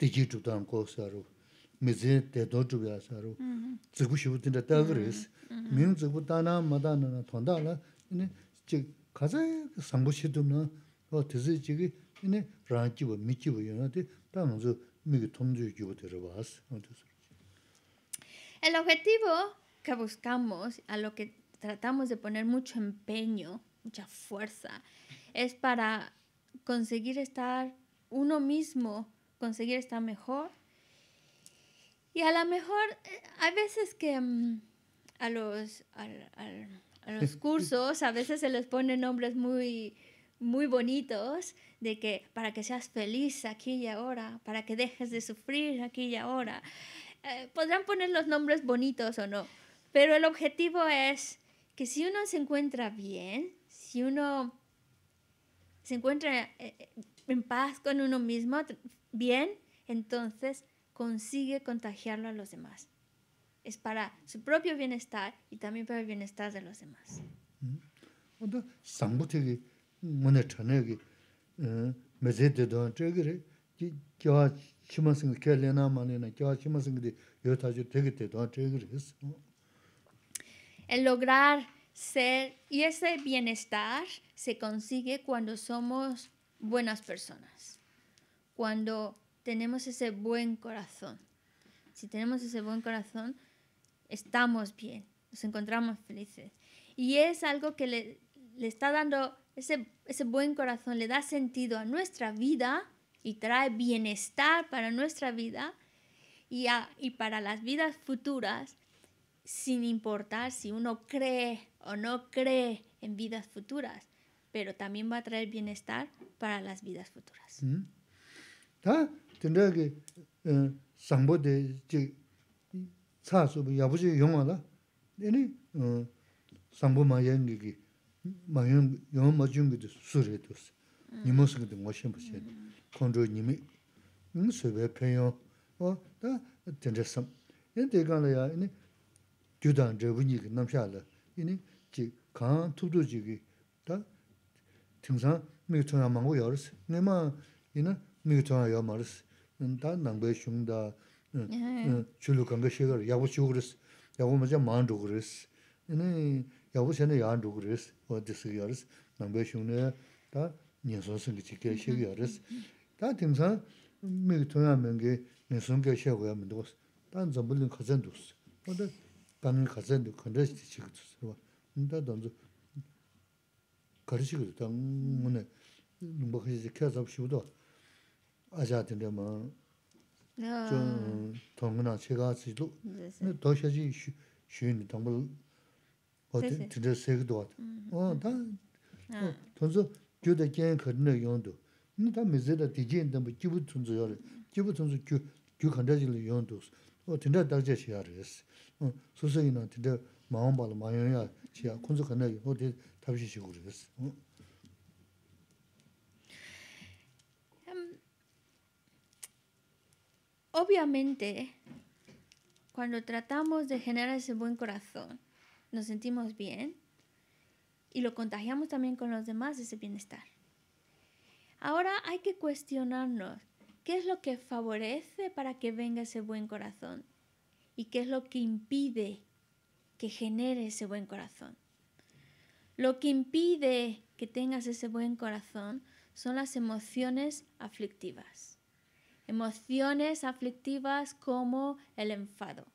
El objetivo que buscamos, a lo que tratamos de poner mucho empeño, mucha fuerza, es para conseguir estar uno mismo conseguir está mejor. Y a lo mejor eh, hay veces que mm, a los, a los cursos a veces se les ponen nombres muy, muy bonitos de que para que seas feliz aquí y ahora, para que dejes de sufrir aquí y ahora. Eh, podrán poner los nombres bonitos o no, pero el objetivo es que si uno se encuentra bien, si uno se encuentra eh, en paz con uno mismo, bien, entonces consigue contagiarlo a los demás. Es para su propio bienestar y también para el bienestar de los demás. El lograr ser y ese bienestar se consigue cuando somos buenas personas cuando tenemos ese buen corazón. Si tenemos ese buen corazón, estamos bien, nos encontramos felices. Y es algo que le, está dando ese, buen corazón, le da sentido a nuestra vida y trae bienestar para nuestra vida y, para las vidas futuras, sin importar si uno cree o no cree en vidas futuras, pero también va a traer bienestar para las vidas futuras. Mm. 아 tindā kī sāmbu dē jī tsā sūpa yabu jī yuwa lā, yini sāmbu mā yāngi kī mā yuwa yuwa mā jūngi dē sū rē tu sī, nima sī kī dē ngō shēn pa shēn, kondro nimi, nima sū bē 미토나 전화 요 말스 난다 남배 중다 줄로 간거 시거 야고 시고 그랬어 야고 먼저 만도 그랬어 얘는 야고 전에 야도 그랬어 어디서 다 녀서서 그 지게 시고 열스 다 팀사 미국 명게 단 전부는 가전 뒀어 단은 단 가전 뒀 근데 지금 뒀어 당문에 뭐 아자드르마 저 동문아 제가 지도 더 셔지 쉬운 동물 버튼 진짜 세기도 와. 어, 다. 돈서 교대 개인 거는 용도. 나 미제다 디젠데 뭐 기부 존재요. 기부 존재 교 규컨데질 용도. 어, 진짜 다제 시아레스. 어, 소소이나 진짜 마음발 마연이야. 시아 콘서 건너 어디 답시시고 그러겠어. 어. Obviamente, cuando tratamos de generar ese buen corazón, nos sentimos bien y lo contagiamos también con los demás ese bienestar. Ahora hay que cuestionarnos qué es lo que favorece para que venga ese buen corazón y qué es lo que impide que genere ese buen corazón. Lo que impide que tengas ese buen corazón son las emociones aflictivas emociones aflictivas como el enfado.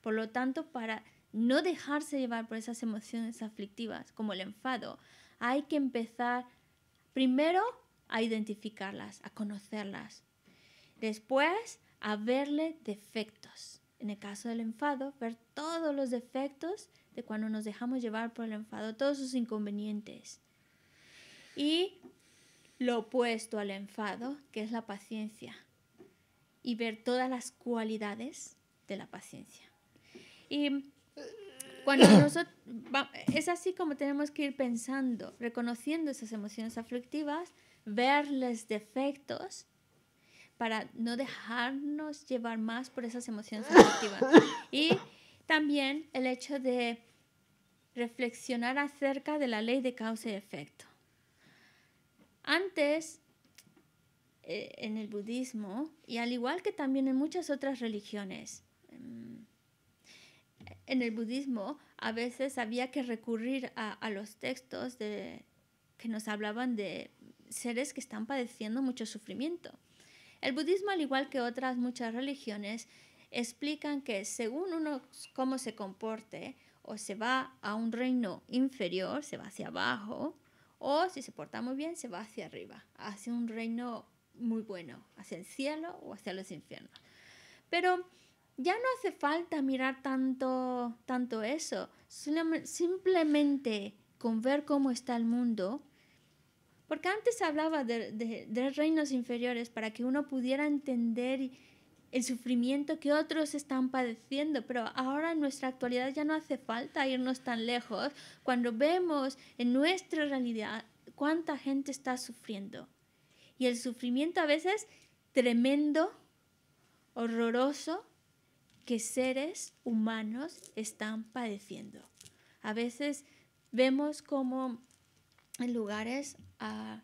Por lo tanto, para no dejarse llevar por esas emociones aflictivas como el enfado, hay que empezar primero a identificarlas, a conocerlas. Después, a verle defectos. En el caso del enfado, ver todos los defectos de cuando nos dejamos llevar por el enfado, todos sus inconvenientes. Y lo opuesto al enfado, que es la paciencia y ver todas las cualidades de la paciencia. Y eh, cuando nosotros, es así como tenemos que ir pensando, reconociendo esas emociones aflictivas, verles defectos para no dejarnos llevar más por esas emociones aflictivas. Y también el hecho de reflexionar acerca de la ley de causa y efecto. Antes eh, en el budismo y al igual que también en muchas otras religiones. Em, en el budismo a veces había que recurrir a, los textos de, que nos hablaban de seres que están padeciendo mucho sufrimiento. El budismo, al igual que otras muchas religiones, explican que según uno cómo se comporte, o se va a un reino inferior, se va hacia abajo, o si se porta muy bien, se va hacia arriba, hacia un reino muy bueno, hacia el cielo o hacia los infiernos. Pero ya no hace falta mirar tanto, tanto eso, simplemente con ver cómo está el mundo, porque antes hablaba de, de, de reinos inferiores para que uno pudiera entender el sufrimiento que otros están padeciendo, pero ahora en nuestra actualidad ya no hace falta irnos tan lejos cuando vemos en nuestra realidad cuánta gente está sufriendo y el sufrimiento a veces tremendo, horroroso, que seres humanos están padeciendo. A veces vemos como en lugares a,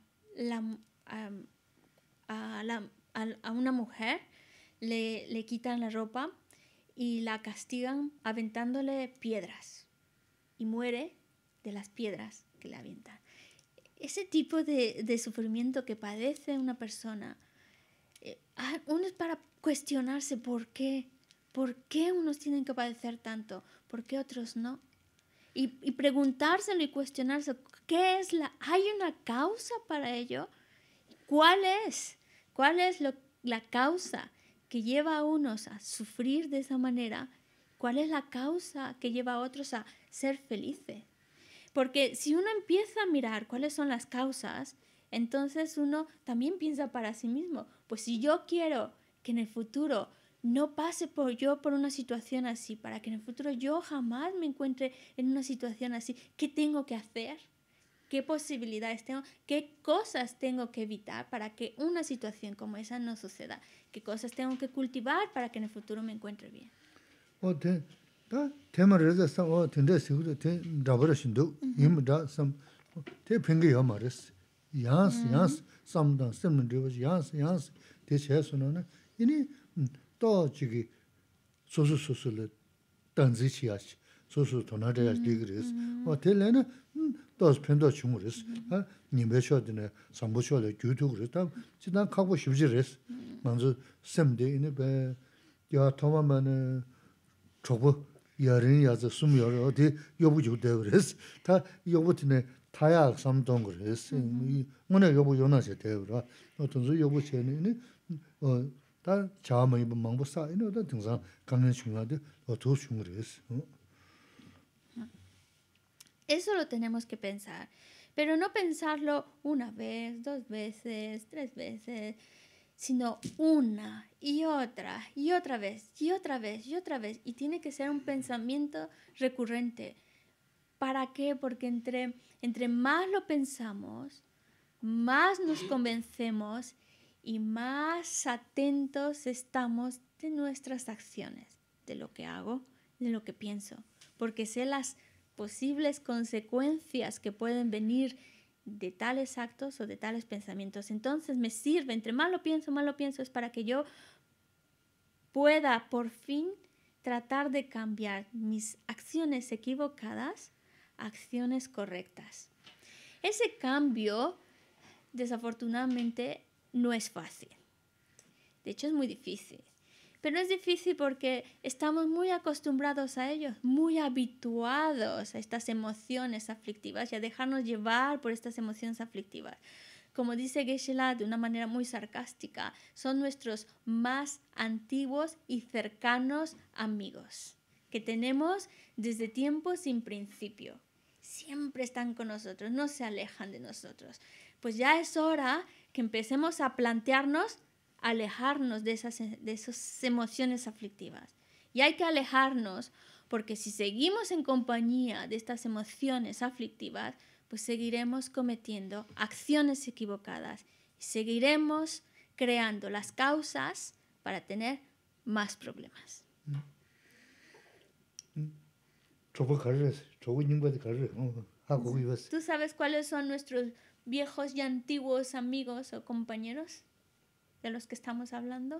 una mujer le, le quitan la ropa y la castigan aventándole piedras y muere de las piedras que le avientan ese tipo de, sufrimiento que padece una persona, eh, ah, uno es para cuestionarse por qué, por qué unos tienen que padecer tanto, por qué otros no. Y, preguntárselo y cuestionarse, ¿qué es la, hay una causa para ello? ¿Cuál es? ¿Cuál es la causa que lleva a unos a sufrir de esa manera? ¿Cuál es la causa que lleva a otros a ser felices? Porque si uno empieza a mirar cuáles son las causas, entonces uno también piensa para sí mismo, pues si yo quiero que en el futuro no pase por yo por una situación así, para que en el futuro yo jamás me encuentre en una situación así, ¿qué tengo que hacer? ¿Qué posibilidades tengo? ¿Qué cosas tengo que evitar para que una situación como esa no suceda? ¿Qué cosas tengo que cultivar para que en el futuro me encuentre bien? taa temar rizhda sam owa tindar sikudu, tindabara shinduk, yimda sam, te 야스 yama rizh, yans, 야스 samdang, samm rizh, yans, yans, te chay suno na, inii, toa chigi, susu-susu li danzi chi yash, susu-susu tonar yash digi rizh, o te layna, toa spindo chungu rizh, 여린 야자 숨 여러 어디 여부 주다 여부티네 타야 삼동 그랬어. 이 뭐네 여부 요나세 되그라. 어떤 저 여부 체네니 어다 자마 이번 망보사 이노다 등상 가는 중요한데 어도 중요했어. 어. Eso lo tenemos que pensar, pero no pensarlo una vez, dos veces, tres veces. sino una y otra y otra vez y otra vez y otra vez. Y tiene que ser un pensamiento recurrente. ¿Para qué? Porque entre, más lo pensamos, más nos convencemos y más atentos estamos de nuestras acciones, de lo que hago, de lo que pienso, porque sé las posibles consecuencias que pueden venir de tales actos o de tales pensamientos. Entonces me sirve, entre más lo pienso, más lo pienso, es para que yo pueda por fin tratar de cambiar mis acciones equivocadas a acciones correctas. Ese cambio, desafortunadamente, no es fácil. De hecho, es muy difícil. Pero es difícil porque estamos muy acostumbrados a ellos, muy habituados a estas emociones aflictivas y a dejarnos llevar por estas emociones aflictivas. Como dice geshe de una manera muy sarcástica, son nuestros más antiguos y cercanos amigos que tenemos desde tiempo sin principio. Siempre están con nosotros, no se alejan de nosotros. Pues ya es hora que empecemos a plantearnos alejarnos de esas, de esas emociones aflictivas. Y hay que alejarnos porque si seguimos en compañía de estas emociones aflictivas, pues seguiremos cometiendo acciones equivocadas y seguiremos creando las causas para tener más problemas. Ah, ¿Tú sabes cuáles son nuestros viejos y antiguos amigos o compañeros? de los que estamos hablando?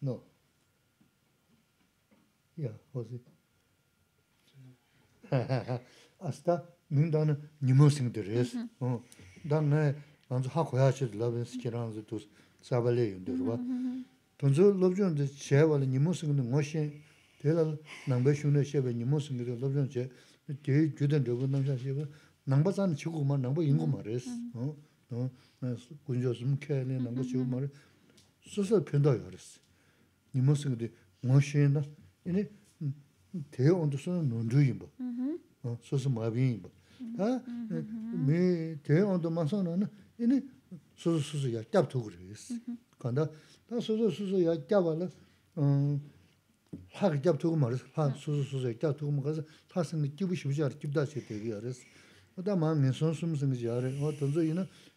No. Ya, José. Hasta mindan nimosin de res. Oh. Dan ne anzu ha koya chid labin sikiran zu tus sabale yun de ruba. Tunzu lobjon de chevali nimosin de moshin dela nangba shune chebe nimosin de lobjon che de juden de bu namsha nangba san chigu nangba ingu ma res. Oh. Oh. 군조 좀 캐네 남고 지금 말 소소 편다 그랬어. 니 무슨 근데 대원도서는 논주임 뭐. 어 소소 마비임 뭐. 아? 메 대원도만서는 이니 소소 소소 야 잡도 나 소소 소소 야 음. 확 잡도 그 말이야. 파 소소 소소 야 잡도 그 가서 파승이 끼부시부지 알아. 되게 알았어. 어다 마음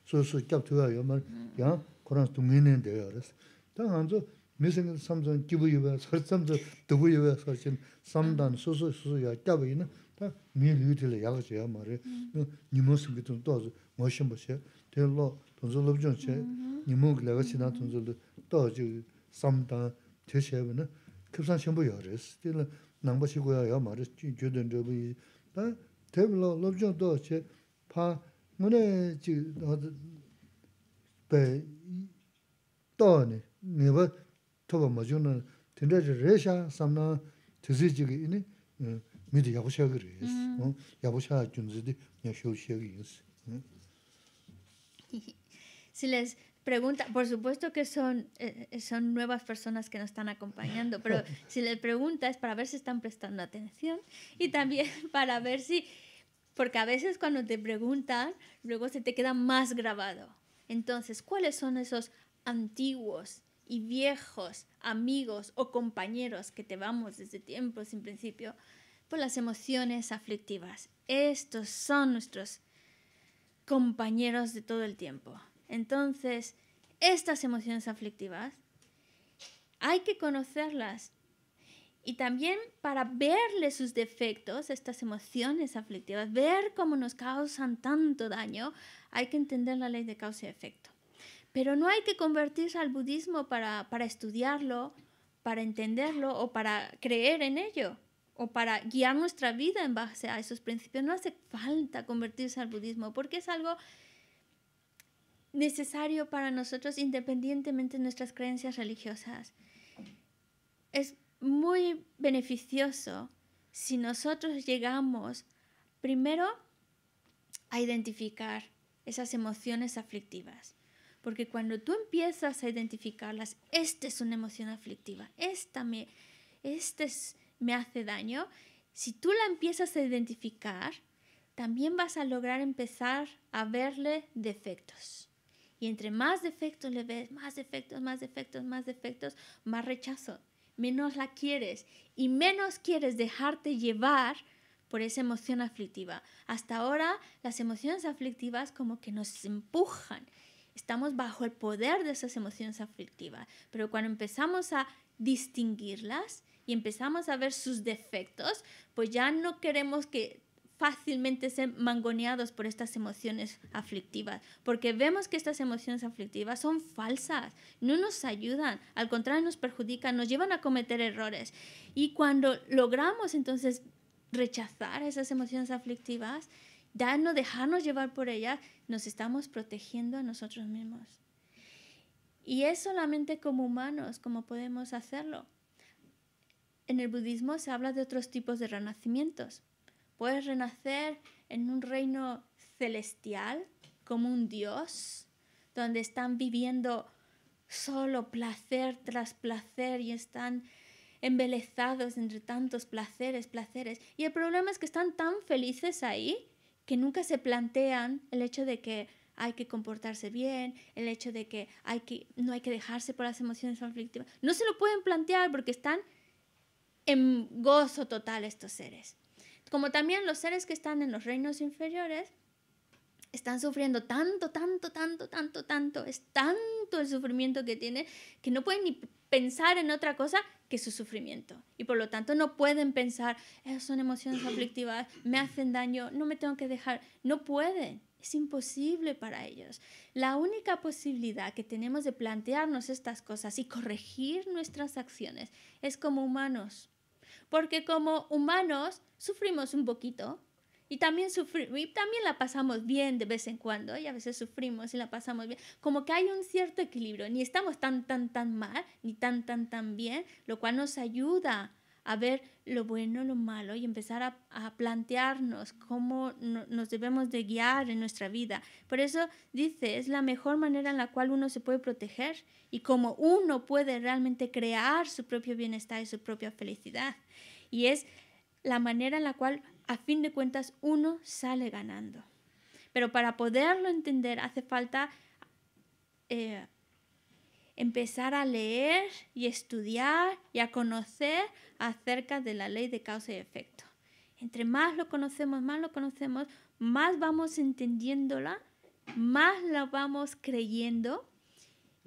소소 잡투가 요만 야 그런 동네는 돼요 그래서 당 안서 미생 삼선 기부 요가 설점도 두고 요가 설진 삼단 소소 소소 야 잡이나 다 밀류들 야가져야 말이 니모스 비도 또 멋이 멋이 될로 돈절로 좀제 니모글아 같이 나 돈절로 또 아주 삼단 제셔브는 급상 신부 열스 되는 남보시고요 말이 주든 저비 다 테블로 럽죠 또제 파 Si les pregunta, por supuesto que son, eh, eh, son nuevas personas que nos están acompañando, pero si les pregunta es para ver si están prestando atención y también para ver si porque a veces cuando te preguntan, luego se te queda más grabado. Entonces, ¿cuáles son esos antiguos y viejos amigos o compañeros que te vamos desde tiempo sin principio? Por pues las emociones aflictivas. Estos son nuestros compañeros de todo el tiempo. Entonces, estas emociones aflictivas hay que conocerlas y también para verle sus defectos, estas emociones aflictivas, ver cómo nos causan tanto daño, hay que entender la ley de causa y efecto. Pero no hay que convertirse al budismo para, para estudiarlo, para entenderlo o para creer en ello o para guiar nuestra vida en base a esos principios. No hace falta convertirse al budismo porque es algo necesario para nosotros independientemente de nuestras creencias religiosas. Es muy beneficioso si nosotros llegamos primero a identificar esas emociones aflictivas. Porque cuando tú empiezas a identificarlas, esta es una emoción aflictiva, esta me, este me hace daño, si tú la empiezas a identificar, también vas a lograr empezar a verle defectos. Y entre más defectos le ves, más defectos, más defectos, más defectos, más rechazo menos la quieres y menos quieres dejarte llevar por esa emoción aflictiva. Hasta ahora las emociones aflictivas como que nos empujan. Estamos bajo el poder de esas emociones aflictivas, pero cuando empezamos a distinguirlas y empezamos a ver sus defectos, pues ya no queremos que fácilmente ser mangoneados por estas emociones aflictivas, porque vemos que estas emociones aflictivas son falsas, no nos ayudan, al contrario nos perjudican, nos llevan a cometer errores. Y cuando logramos entonces rechazar esas emociones aflictivas, ya no dejarnos llevar por ellas, nos estamos protegiendo a nosotros mismos. Y es solamente como humanos como podemos hacerlo. En el budismo se habla de otros tipos de renacimientos puedes renacer en un reino celestial como un dios, donde están viviendo solo placer tras placer y están embelezados entre tantos placeres, placeres. Y el problema es que están tan felices ahí que nunca se plantean el hecho de que hay que comportarse bien, el hecho de que, hay no hay que dejarse por las emociones conflictivas. No se lo pueden plantear porque están en gozo total estos seres como también los seres que están en los reinos inferiores están sufriendo tanto, tanto, tanto, tanto, tanto, es tanto el sufrimiento que tienen que no pueden ni pensar en otra cosa que su sufrimiento. Y por lo tanto no pueden pensar, eh, son emociones aflictivas, me hacen daño, no me tengo que dejar. No pueden, es imposible para ellos. La única posibilidad que tenemos de plantearnos estas cosas y corregir nuestras acciones es como humanos porque como humanos sufrimos un poquito y también, también la pasamos bien de vez en cuando y a veces sufrimos y la pasamos bien. Como que hay un cierto equilibrio, ni estamos tan, tan, tan mal, ni tan, tan, tan bien, lo cual nos ayuda a ver lo bueno, lo malo y empezar a, plantearnos cómo nos debemos de guiar en nuestra vida. Por eso dice, es la mejor manera en la cual uno se puede proteger y cómo uno puede realmente crear su propio bienestar y su propia felicidad. Y es la manera en la cual, a fin de cuentas, uno sale ganando. Pero para poderlo entender hace falta eh, empezar a leer y estudiar y a conocer acerca de la ley de causa y efecto. Entre más lo conocemos, más lo conocemos, más vamos entendiéndola, más la vamos creyendo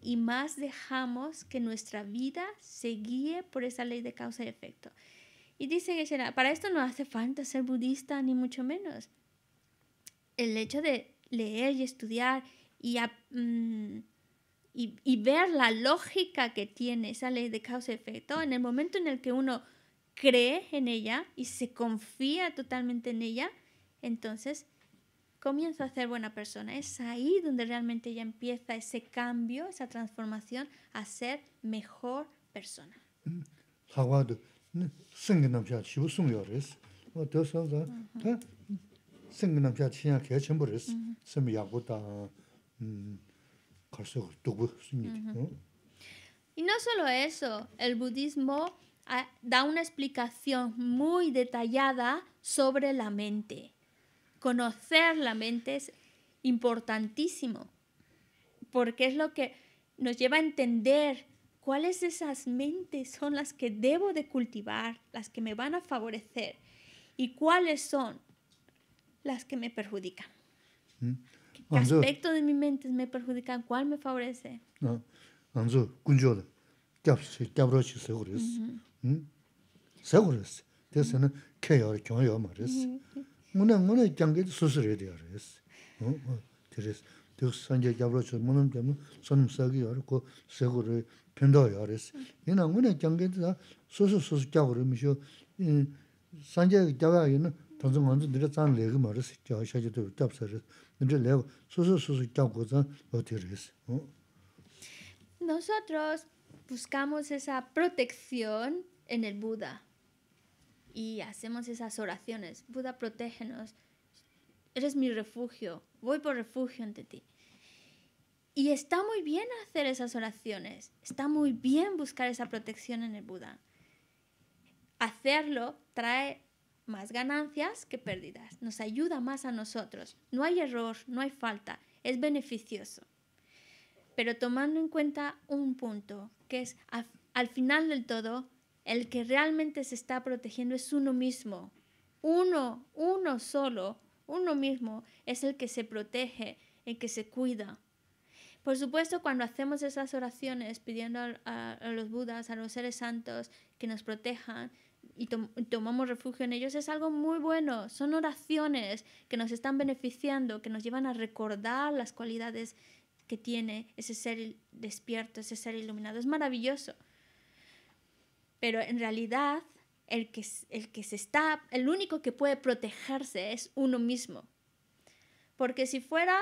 y más dejamos que nuestra vida se guíe por esa ley de causa y efecto. Y dice que para esto no hace falta ser budista ni mucho menos. El hecho de leer y estudiar y mm, y, ver la lógica que tiene esa ley de causa-efecto, en el momento en el que uno cree en ella y se confía totalmente en ella, entonces comienza a ser buena persona. Es ahí donde realmente ya empieza ese cambio, esa transformación a ser mejor persona. Y no solo eso, el budismo ah, da una explicación muy detallada sobre la mente. Conocer la mente es importantísimo, porque es lo que nos lleva a entender cuáles de esas mentes son las que debo de cultivar, las que me van a favorecer, y cuáles son las que me perjudican. Mm. ¿Qué aspecto de mi mente me perjudica? ¿Cuál me favorece? No, kunjo de. ¿Qué abro es? Seguro es. De ese no, ¿qué yo, qué yo, qué yo, qué yo, qué yo, qué yo, qué yo, qué yo, qué yo, qué yo, qué yo, qué yo, qué yo, qué yo, qué yo, qué yo, yo, yo, Nosotros buscamos esa protección en el Buda y hacemos esas oraciones. Buda, protégenos. Eres mi refugio. Voy por refugio ante ti. Y está muy bien hacer esas oraciones. Está muy bien buscar esa protección en el Buda. Hacerlo trae más ganancias que pérdidas, nos ayuda más a nosotros, no hay error, no hay falta, es beneficioso. Pero tomando en cuenta un punto, que es al, final del todo, el que realmente se está protegiendo es uno mismo. Uno, uno solo, uno mismo es el que se protege, el que se cuida. Por supuesto, cuando hacemos esas oraciones pidiendo a los Budas, a los seres santos que nos protejan, y tomamos refugio en ellos es algo muy bueno. Son oraciones que nos están beneficiando, que nos llevan a recordar las cualidades que tiene ese ser despierto, ese ser iluminado. Es maravilloso. Pero en realidad, el que, el que se está, el único que puede protegerse es uno mismo. Porque si fuera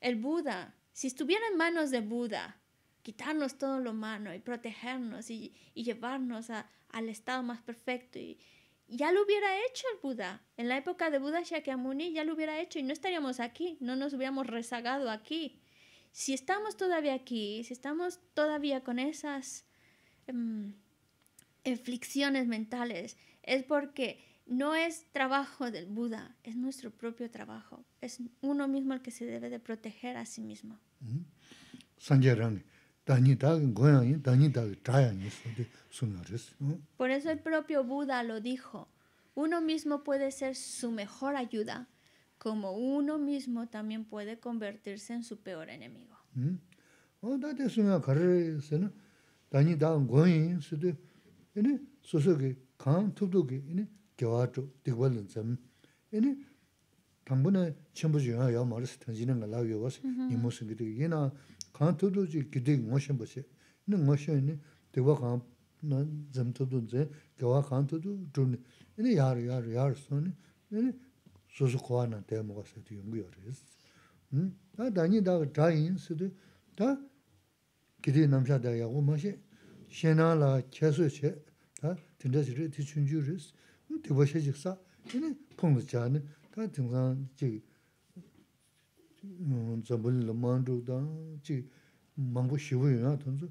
el Buda, si estuviera en manos de Buda, quitarnos todo lo humano y protegernos y, y llevarnos a, al estado más perfecto. Y ya lo hubiera hecho el Buda. En la época de Buda Shakyamuni ya lo hubiera hecho y no estaríamos aquí, no nos hubiéramos rezagado aquí. Si estamos todavía aquí, si estamos todavía con esas um, aflicciones mentales, es porque no es trabajo del Buda, es nuestro propio trabajo. Es uno mismo el que se debe de proteger a sí mismo. Mm por eso el propio Buda lo dijo, uno mismo puede ser su mejor ayuda, como uno mismo también puede convertirse en su peor enemigo. ¿Mm? Oh, kāng 기대 tū 보세요. 근데 ngō shēn bā shē, nī ngō shēn nī 야르 야르 nā dzim tū tū dzē, gāwā kāng tū tū tū nī, nī yā rī yā rī yā rī sō nī, nī sū sū kua nā tē mō gā ਉਹ ਸੰਬਲ ਮੰਡੋ ਦਾ ਚੀ ਮੰਗੋ ਸ਼ਿਵ ਹੈ ਨਾ ਤੁਸ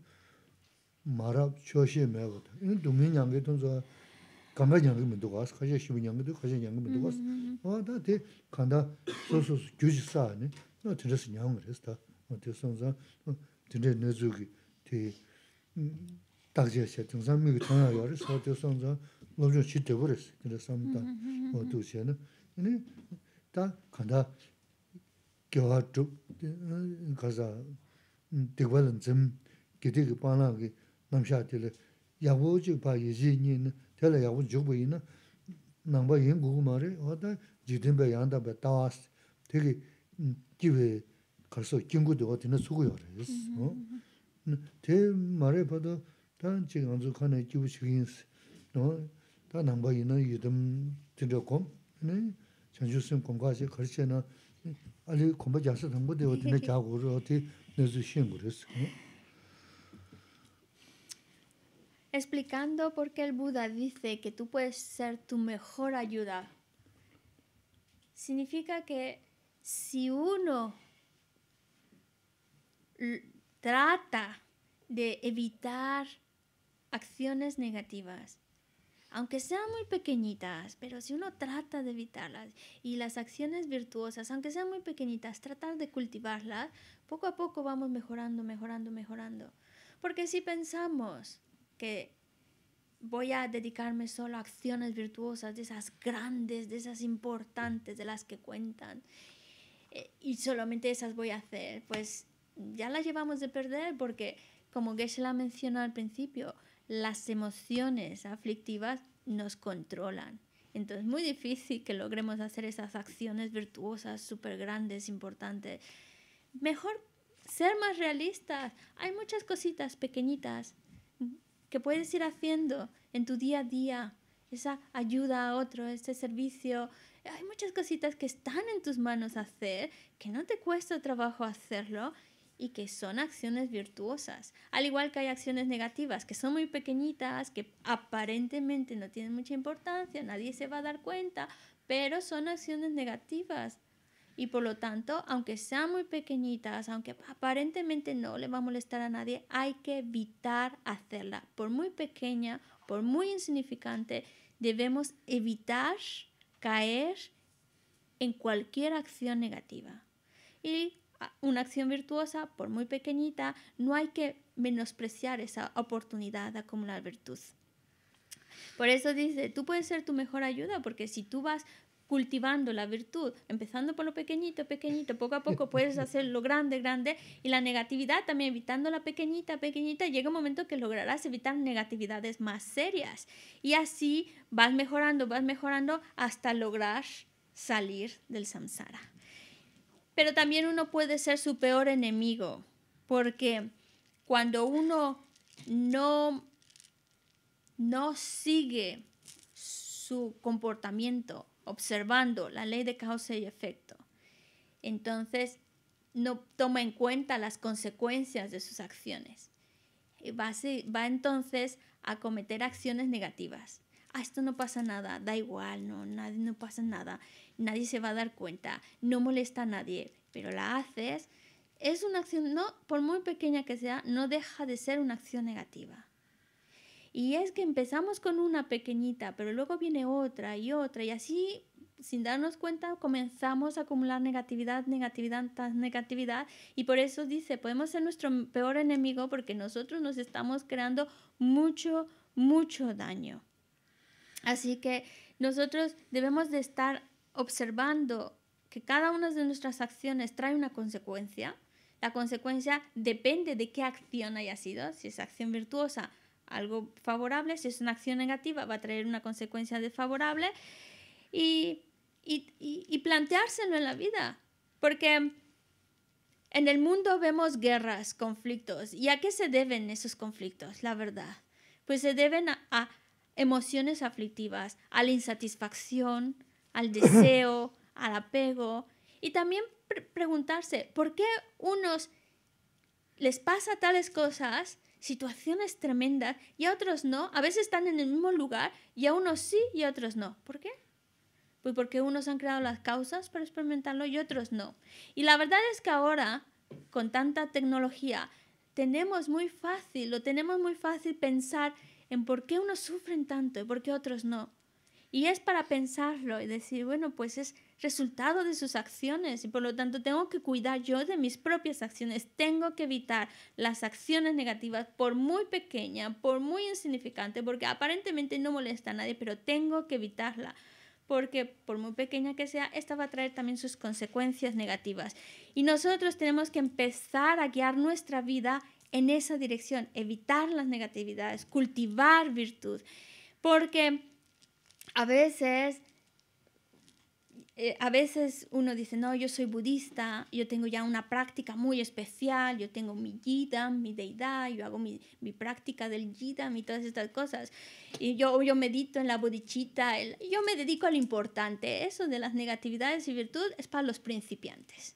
ਮਾਰਾ ਚੋਸ਼ੇ ਮੈਗੋ ਤੇ ਦੁਗਿ ਨਿਆਮੇ ਤੁਸ ਕੰਗ ਜੰਗ ਬਿੰਦੋ ਕਾਸ਼ ਕਾਸ਼ ਸ਼ਿਵ ਨਿਆਮੇ ਦੁ ਕਾਸ਼ ਜੰਗ ਬਿੰਦੋ ਕਾ ਦਾ ਤੇ ਕੰਦਾ ਸੋ ਸੋ ਜੁਜਸਾ ਨੇ ਤੇ ਦਿਸ ਨਿਆਮ ਰਸਤਾ ਤੇ ਤੁਸ ਸੰਸਾ ਤੇ ਨੇ ਨੋ ਜੂ ਕੀ ਤੇ ਦਾਜਾ ਸ਼ੇ ਸੰਸਾ ਮੇ ਕੰਦਾ ਯੋ gyawa 가자 kaza, dikwalan tsim, gidi ki pana ki namshaa tila, yagwa uchik paa yezi nyi, tila yagwa chukba yina, nangba yin gugu maari, wata jidinba yandaba tawas, tiki kiwi mm, karso kingu diwa tina suku yore. Mm-hmm. Te maari pata, ta chik anzu kane kiwi shikins, kum, Explicando por qué el Buda dice que tú puedes ser tu mejor ayuda. Significa que si uno trata de evitar acciones negativas, aunque sean muy pequeñitas, pero si uno trata de evitarlas y las acciones virtuosas, aunque sean muy pequeñitas, tratar de cultivarlas, poco a poco vamos mejorando, mejorando, mejorando. Porque si pensamos que voy a dedicarme solo a acciones virtuosas, de esas grandes, de esas importantes, de las que cuentan, eh, y solamente esas voy a hacer, pues ya las llevamos de perder porque, como Geshe la mencionó al principio, las emociones aflictivas nos controlan. Entonces, es muy difícil que logremos hacer esas acciones virtuosas súper grandes, importantes. Mejor ser más realistas. Hay muchas cositas pequeñitas que puedes ir haciendo en tu día a día. Esa ayuda a otro, ese servicio. Hay muchas cositas que están en tus manos hacer, que no te cuesta trabajo hacerlo y que son acciones virtuosas. Al igual que hay acciones negativas que son muy pequeñitas, que aparentemente no tienen mucha importancia, nadie se va a dar cuenta, pero son acciones negativas. Y por lo tanto, aunque sean muy pequeñitas, aunque aparentemente no le va a molestar a nadie, hay que evitar hacerla. Por muy pequeña, por muy insignificante, debemos evitar caer en cualquier acción negativa. Y una acción virtuosa, por muy pequeñita, no hay que menospreciar esa oportunidad de acumular virtud. Por eso dice, tú puedes ser tu mejor ayuda, porque si tú vas cultivando la virtud, empezando por lo pequeñito, pequeñito, poco a poco puedes hacer lo grande, grande, y la negatividad también evitando la pequeñita, pequeñita, llega un momento que lograrás evitar negatividades más serias. Y así vas mejorando, vas mejorando hasta lograr salir del samsara. Pero también uno puede ser su peor enemigo, porque cuando uno no, no sigue su comportamiento observando la ley de causa y efecto, entonces no toma en cuenta las consecuencias de sus acciones. Eh, va entonces a cometer acciones negativas. Ah, esto no pasa nada, da igual, no, nadie, no pasa nada, nadie se va a dar cuenta, no molesta a nadie, pero la haces, es una acción, no, por muy pequeña que sea, no deja de ser una acción negativa. Y es que empezamos con una pequeñita, pero luego viene otra y otra, y así, sin darnos cuenta, comenzamos a acumular negatividad, negatividad, negatividad, y por eso dice, podemos ser nuestro peor enemigo porque nosotros nos estamos creando mucho, mucho daño. Así que nosotros debemos de estar observando que cada una de nuestras acciones trae una consecuencia. La consecuencia depende de qué acción haya sido. Si es acción virtuosa, algo favorable. Si es una acción negativa, va a traer una consecuencia desfavorable. Y, y, planteárselo en la vida. Porque en el mundo vemos guerras, conflictos. ¿Y a qué se deben esos conflictos? La verdad. Pues se deben a emociones aflictivas, a la insatisfacción, al deseo, al apego. Y también preguntarse, ¿por qué unos les pasa tales cosas, situaciones tremendas, y a otros no? A veces están en el mismo lugar y a unos sí y a otros no. ¿Por qué? Pues porque unos han creado las causas para experimentarlo y otros no. Y la verdad es que ahora, con tanta tecnología, tenemos muy fácil, lo tenemos muy fácil pensar en por qué unos sufren tanto y por qué otros no. Y es para pensarlo y decir, bueno, pues es resultado de sus acciones y por lo tanto tengo que cuidar yo de mis propias acciones, tengo que evitar las acciones negativas por muy pequeña, por muy insignificante, porque aparentemente no molesta a nadie, pero tengo que evitarla porque por muy pequeña que sea, esta va a traer también sus consecuencias negativas. Y nosotros tenemos que empezar a guiar nuestra vida en esa dirección, evitar las negatividades, cultivar virtud, porque a veces eh, a veces uno dice, no, yo soy budista, yo tengo ya una práctica muy especial, yo tengo mi yida, mi deidad, yo hago mi, práctica del yidam y todas estas cosas. Y yo, medito en la bodichita, yo me dedico a lo importante. Eso de las negatividades y virtud es para los principiantes.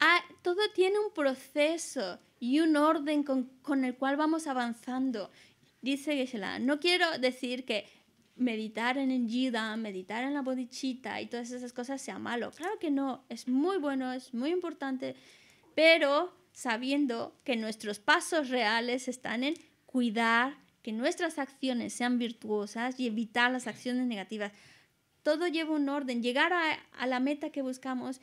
Ah, todo tiene un proceso y un orden con, el cual vamos avanzando. Dice geshe no quiero decir que meditar en el meditar en la bodichita y todas esas cosas sea malo. Claro que no, es muy bueno, es muy importante, pero sabiendo que nuestros pasos reales están en cuidar que nuestras acciones sean virtuosas y evitar las acciones negativas. Todo lleva un orden. Llegar a la meta que buscamos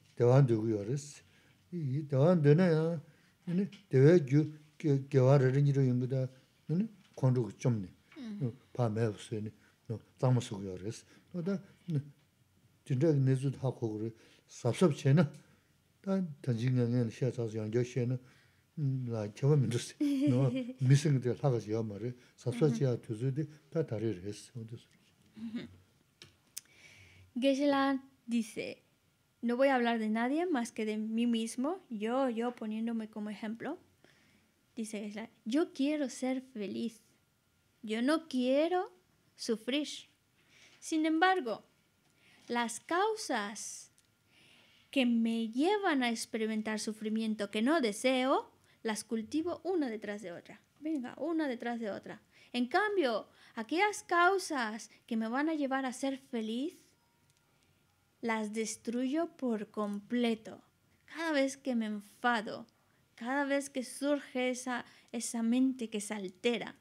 Tewaandu yu yuwares, yi Tewaandu ya, yi Tewaagyu Gewaarari niru yungu da kondru paa mehusu yi, zangmasu yu yuwares. Noda, jindra nizu dhaa kukuru, sapsap che na, dan jingangayana shea chasuyangyo shea na, lai chewa minrusi, nio misungi dhe lakasi sapsap ya taa tari yu yu No voy a hablar de nadie más que de mí mismo, yo, yo poniéndome como ejemplo. Dice Isla, yo quiero ser feliz. Yo no quiero sufrir. Sin embargo, las causas que me llevan a experimentar sufrimiento que no deseo, las cultivo una detrás de otra. Venga, una detrás de otra. En cambio, aquellas causas que me van a llevar a ser feliz, las destruyo por completo. Cada vez que me enfado, cada vez que surge esa, mente que se altera,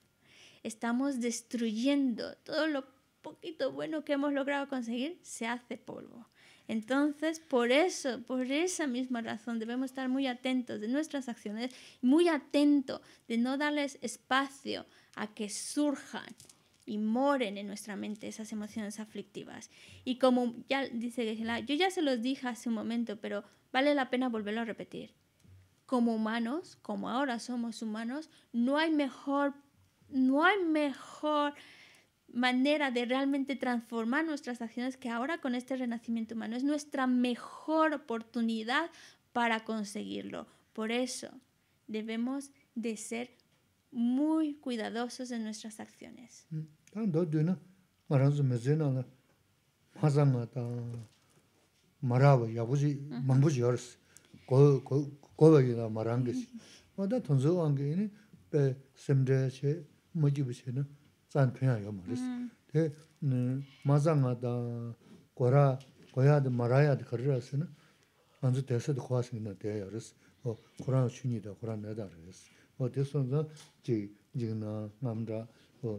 estamos destruyendo todo lo poquito bueno que hemos logrado conseguir, se hace polvo. Entonces, por eso, por esa misma razón, debemos estar muy atentos de nuestras acciones, muy atentos de no darles espacio a que surjan y moren en nuestra mente esas emociones aflictivas. Y como ya dice Gisela yo ya se los dije hace un momento, pero vale la pena volverlo a repetir. Como humanos, como ahora somos humanos, no hay mejor, no hay mejor manera de realmente transformar nuestras acciones que ahora con este renacimiento humano. Es nuestra mejor oportunidad para conseguirlo. Por eso debemos de ser muy cuidadosos en nuestras acciones. Mm. Tāng dō dō na ngā rānsu 야부지 만부지 na nā mā zā ngā tā mā rā wā yā būzi mā būzi yā rā sī, gō wā yā mā rā ngā sī. Wā tā tōng zō wā ngā yā 지 bē sēm dē yā mō jī mā rā sī. Tē tā rā, yā dā mā rā yā dā sī tē sī ngā tē yā rā sī, khu rā shū nī dā, khu rā dā rā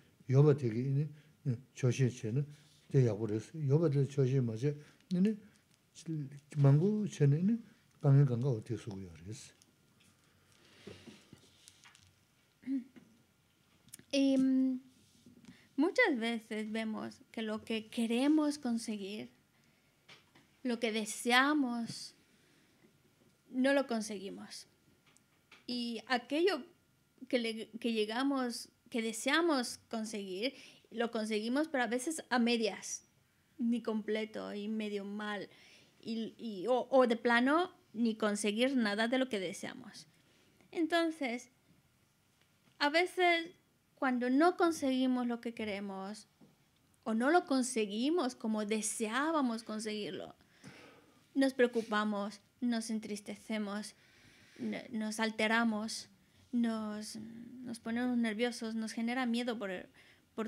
muchas veces vemos que lo que queremos conseguir, lo que deseamos, no lo conseguimos. Y aquello que, le, que llegamos que deseamos conseguir, lo conseguimos, pero a veces a medias, ni completo y medio mal, o, o de plano ni conseguir nada de lo que deseamos. Entonces, a veces cuando no conseguimos lo que queremos o no lo conseguimos como deseábamos conseguirlo, nos preocupamos, nos entristecemos, nos alteramos nos, nos ponemos nerviosos, nos genera miedo por,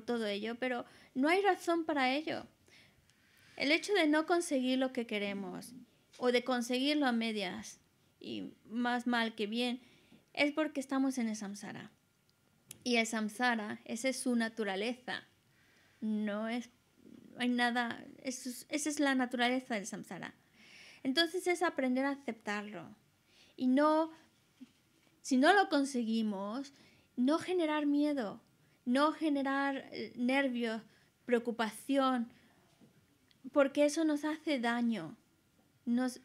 todo ello, pero no hay razón para ello. El hecho de no conseguir lo que queremos o de conseguirlo a medias y más mal que bien es porque estamos en el samsara. Y el samsara, esa es su naturaleza. No es hay nada, esa es la naturaleza del samsara. Entonces es aprender a aceptarlo y no si no lo conseguimos, no generar miedo, no generar eh, nervios, preocupación, porque eso nos hace daño.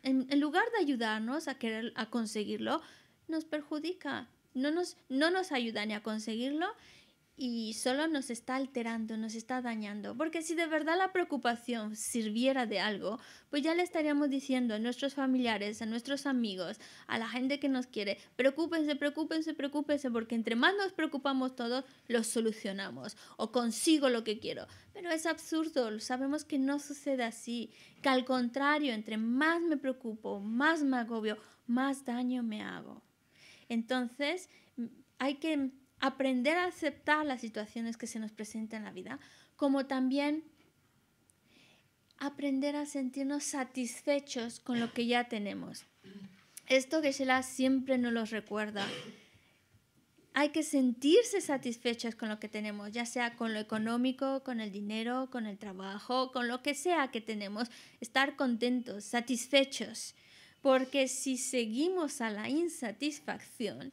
en, lugar de ayudarnos a querer a conseguirlo, nos perjudica. No nos, no nos ayuda ni a conseguirlo y solo nos está alterando, nos está dañando. Porque si de verdad la preocupación sirviera de algo, pues ya le estaríamos diciendo a nuestros familiares, a nuestros amigos, a la gente que nos quiere, preocúpense, preocúpense, preocúpense, porque entre más nos preocupamos todos, lo solucionamos o consigo lo que quiero. Pero es absurdo, sabemos que no sucede así, que al contrario, entre más me preocupo, más me agobio, más daño me hago. Entonces, hay que aprender a aceptar las situaciones que se nos presentan en la vida, como también aprender a sentirnos satisfechos con lo que ya tenemos. Esto que Shela siempre nos lo recuerda. Hay que sentirse satisfechos con lo que tenemos, ya sea con lo económico, con el dinero, con el trabajo, con lo que sea que tenemos. Estar contentos, satisfechos. Porque si seguimos a la insatisfacción,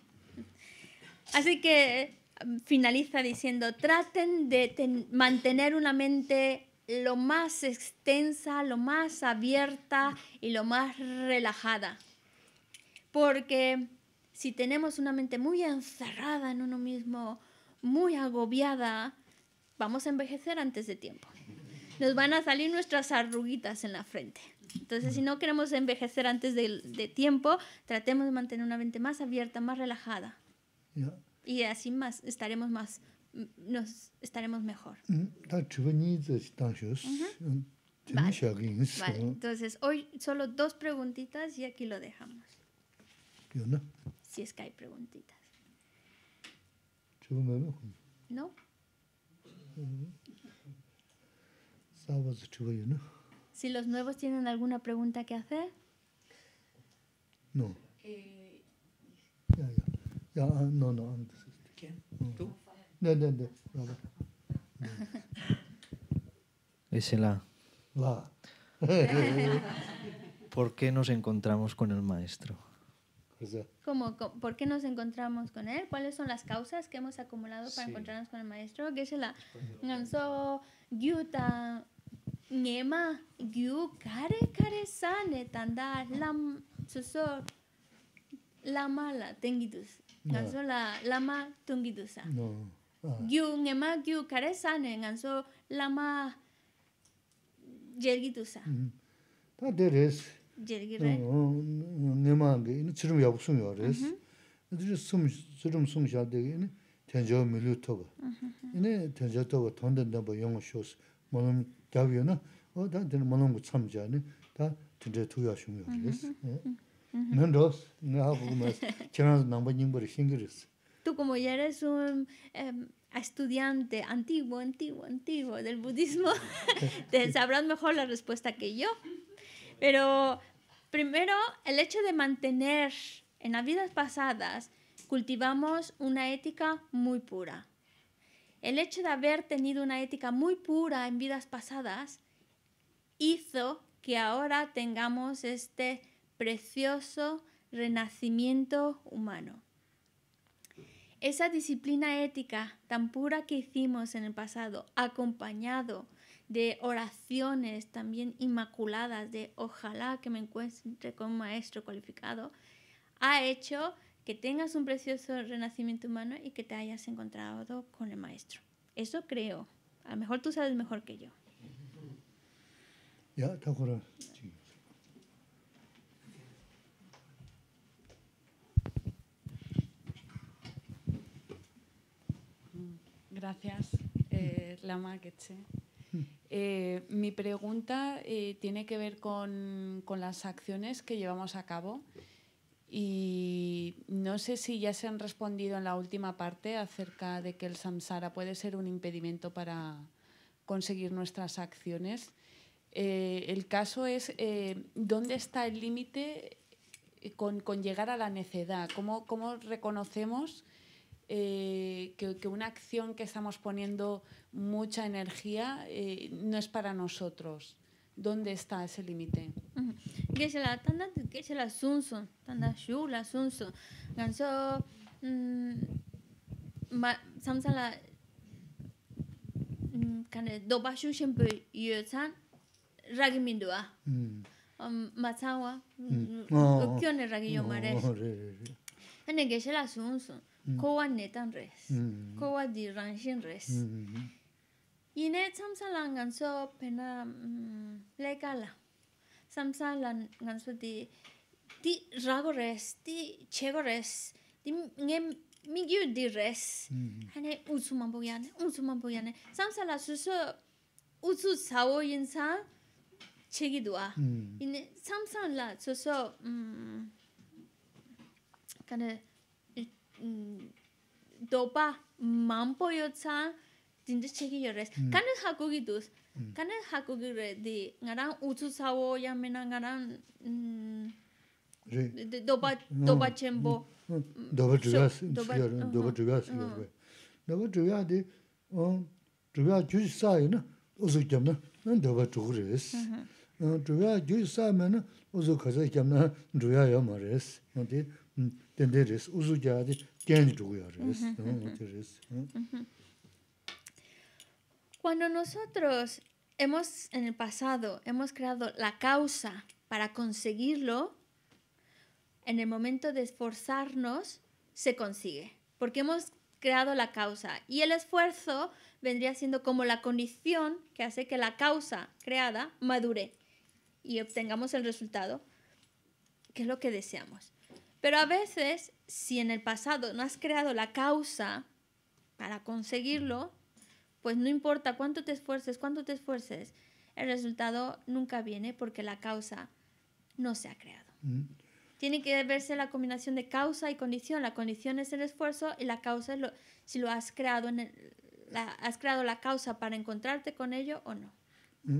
Así que mm, finaliza diciendo, traten de mantener una mente lo más extensa, lo más abierta y lo más relajada. Porque si tenemos una mente muy encerrada en uno mismo, muy agobiada, vamos a envejecer antes de tiempo. Nos van a salir nuestras arruguitas en la frente. Entonces, si no queremos envejecer antes de tiempo, tratemos de mantener una mente más abierta, más relajada. Y así más estaremos más nos estaremos mejor. Mm, Entonces, hoy solo dos preguntitas y aquí lo dejamos. Si es que hay preguntitas. ¿No? Si los nuevos tienen alguna pregunta que hacer. No. Eh, ya, ah, no, no. Este. ¿Quién? Mm. ¿Tú? No, no, no. es la. ¿Por qué nos encontramos con el maestro? ¿Cómo, por qué nos encontramos con él? ¿Cuáles son las causas que hemos acumulado para encontrarnos con el maestro? ¿Qué es la yuta nema kare kare sane tanda lam susor lamala tengitus? nganso la lama tungi du sa. No. Gyu nge gyu kare sa ne nganso lama jergi du sa. Ta de res. Jergi re. Nge ge, ini chirum yabu sum yo res. Ini chirum sum sha de ge, ini tenja wa milu toba. Ini tenja toba tonden daba yongo shios. Malum gyabiyo na, o ta tena malum gu tsam ja ne, ta tenja tuya shum yo No no más. no Tú como ya eres un em, estudiante antiguo, antiguo, antiguo del budismo, te sabrás mejor la respuesta que yo. Pero primero, el hecho de mantener en las vidas pasadas, cultivamos una ética muy pura. El hecho de haber tenido una ética muy pura en vidas pasadas hizo que ahora tengamos este precioso renacimiento humano. Esa disciplina ética tan pura que hicimos en el pasado, acompañado de oraciones también inmaculadas de ojalá que me encuentre con un maestro cualificado, ha hecho que tengas un precioso renacimiento humano y que te hayas encontrado con el maestro. Eso creo. A lo mejor tú sabes mejor que yo. Ya, Gracias, eh, Lama eh, mi pregunta eh, tiene que ver con, las acciones que llevamos a cabo y no sé si ya se han respondido en la última parte acerca de que el samsara puede ser un impedimento para conseguir nuestras acciones. el caso es dónde está el límite con, llegar a la necedad, cómo reconocemos eh, que, que, una acción que estamos poniendo mucha energía eh, no es para nosotros. ¿Dónde está ese límite? es Gesela, tanda gesela sunsun, tanda shula sunsun. Ganso mm, samsala mm, kande doba shu qué yuesan ragimindua. Mm. Um, matsawa, oh. kyo ne ragiyomare. Oh, es gesela sunsun. Ko netan res, ko di ranxin res, ine tsamsa nganso pena leka la, tsamsa nganso di, di rago res, di chego res, di nge mingyu di res, hane utsu mambu utsu mambu utsu yinsa chegi ine kane... dōpa māmpō yō tsā tīndi chēki yō rēs. Kāne hākūgi dōs, kāne hākūgi rē dī ngā rāng ūtsū sāwō yā mē nā ngā rāng dōpa chēmbō. Dōpa chūyā sī yō rē, dōpa chūyā sī yō rē. Dōpa chūyā dī, chūyā chūyī sā yō nā, ūsū kiam rēs. Chūyā chūyī sā mē nā, ūsū kāsā kiam rēs. Tēndē rēs, ūsū kiā Cuando nosotros hemos, en el pasado, hemos creado la causa para conseguirlo, en el momento de esforzarnos, se consigue, porque hemos creado la causa. Y el esfuerzo vendría siendo como la condición que hace que la causa creada madure y obtengamos el resultado, que es lo que deseamos. Pero a veces, si en el pasado no has creado la causa para conseguirlo, pues no importa cuánto te esfuerces, cuánto te esfuerces, el resultado nunca viene porque la causa no se ha creado. Mm. Tiene que verse la combinación de causa y condición. La condición es el esfuerzo y la causa es lo, si lo has creado, la, has creado la causa para encontrarte con ello o no. Mm.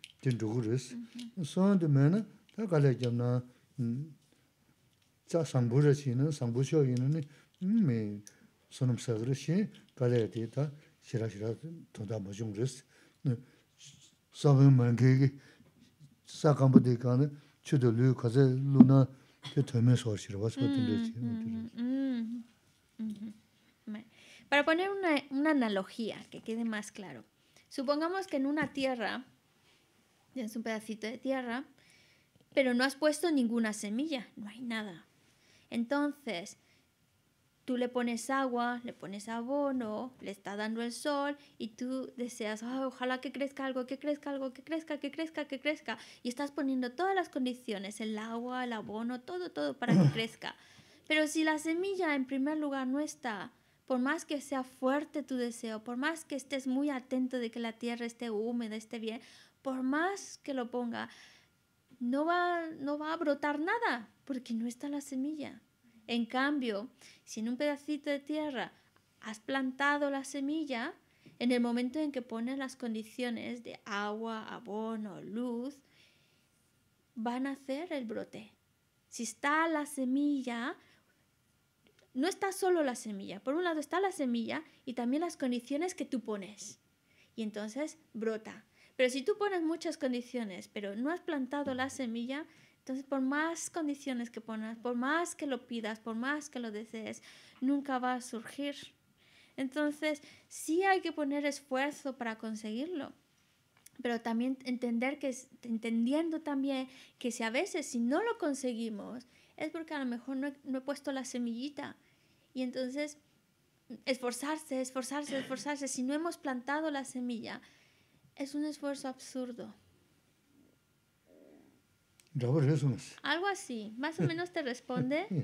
Para poner una, una analogía que quede más claro, supongamos que en una tierra tienes un pedacito de tierra, pero no has puesto ninguna semilla, no hay nada. Entonces, tú le pones agua, le pones abono, le está dando el sol y tú deseas, ah, ojalá que crezca algo, que crezca algo, que crezca, que crezca, que crezca. Y estás poniendo todas las condiciones, el agua, el abono, todo, todo para que crezca. Pero si la semilla en primer lugar no está, por más que sea fuerte tu deseo, por más que estés muy atento de que la tierra esté húmeda, esté bien, por más que lo ponga, no va, a brotar nada porque no está la semilla. En cambio, si en un pedacito de tierra has plantado la semilla, en el momento en que pones las condiciones de agua, abono, luz, van a hacer el brote. Si está la semilla, no está solo la semilla. Por un lado está la semilla y también las condiciones que tú pones. Y entonces brota. Pero si tú pones muchas condiciones, pero no has plantado la semilla, entonces por más condiciones que pongas, por más que lo pidas, por más que lo desees, nunca va a surgir. Entonces sí hay que poner esfuerzo para conseguirlo pero también entender que entendiendo también que si a veces si no lo conseguimos es porque a lo mejor no he, puesto la semillita y entonces esforzarse esforzarse esforzarse si no hemos plantado la semilla es un esfuerzo absurdo. Algo así, más o menos te responde.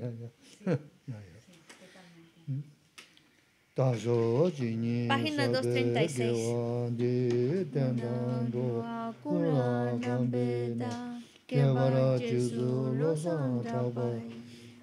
Mm. Página 236.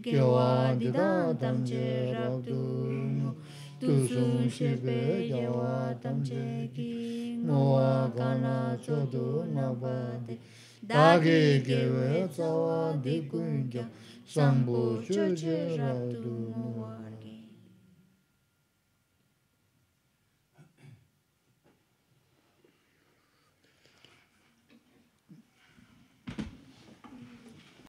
gewa dida tam che rab du mu tu sum she pe gewa tam che ki mo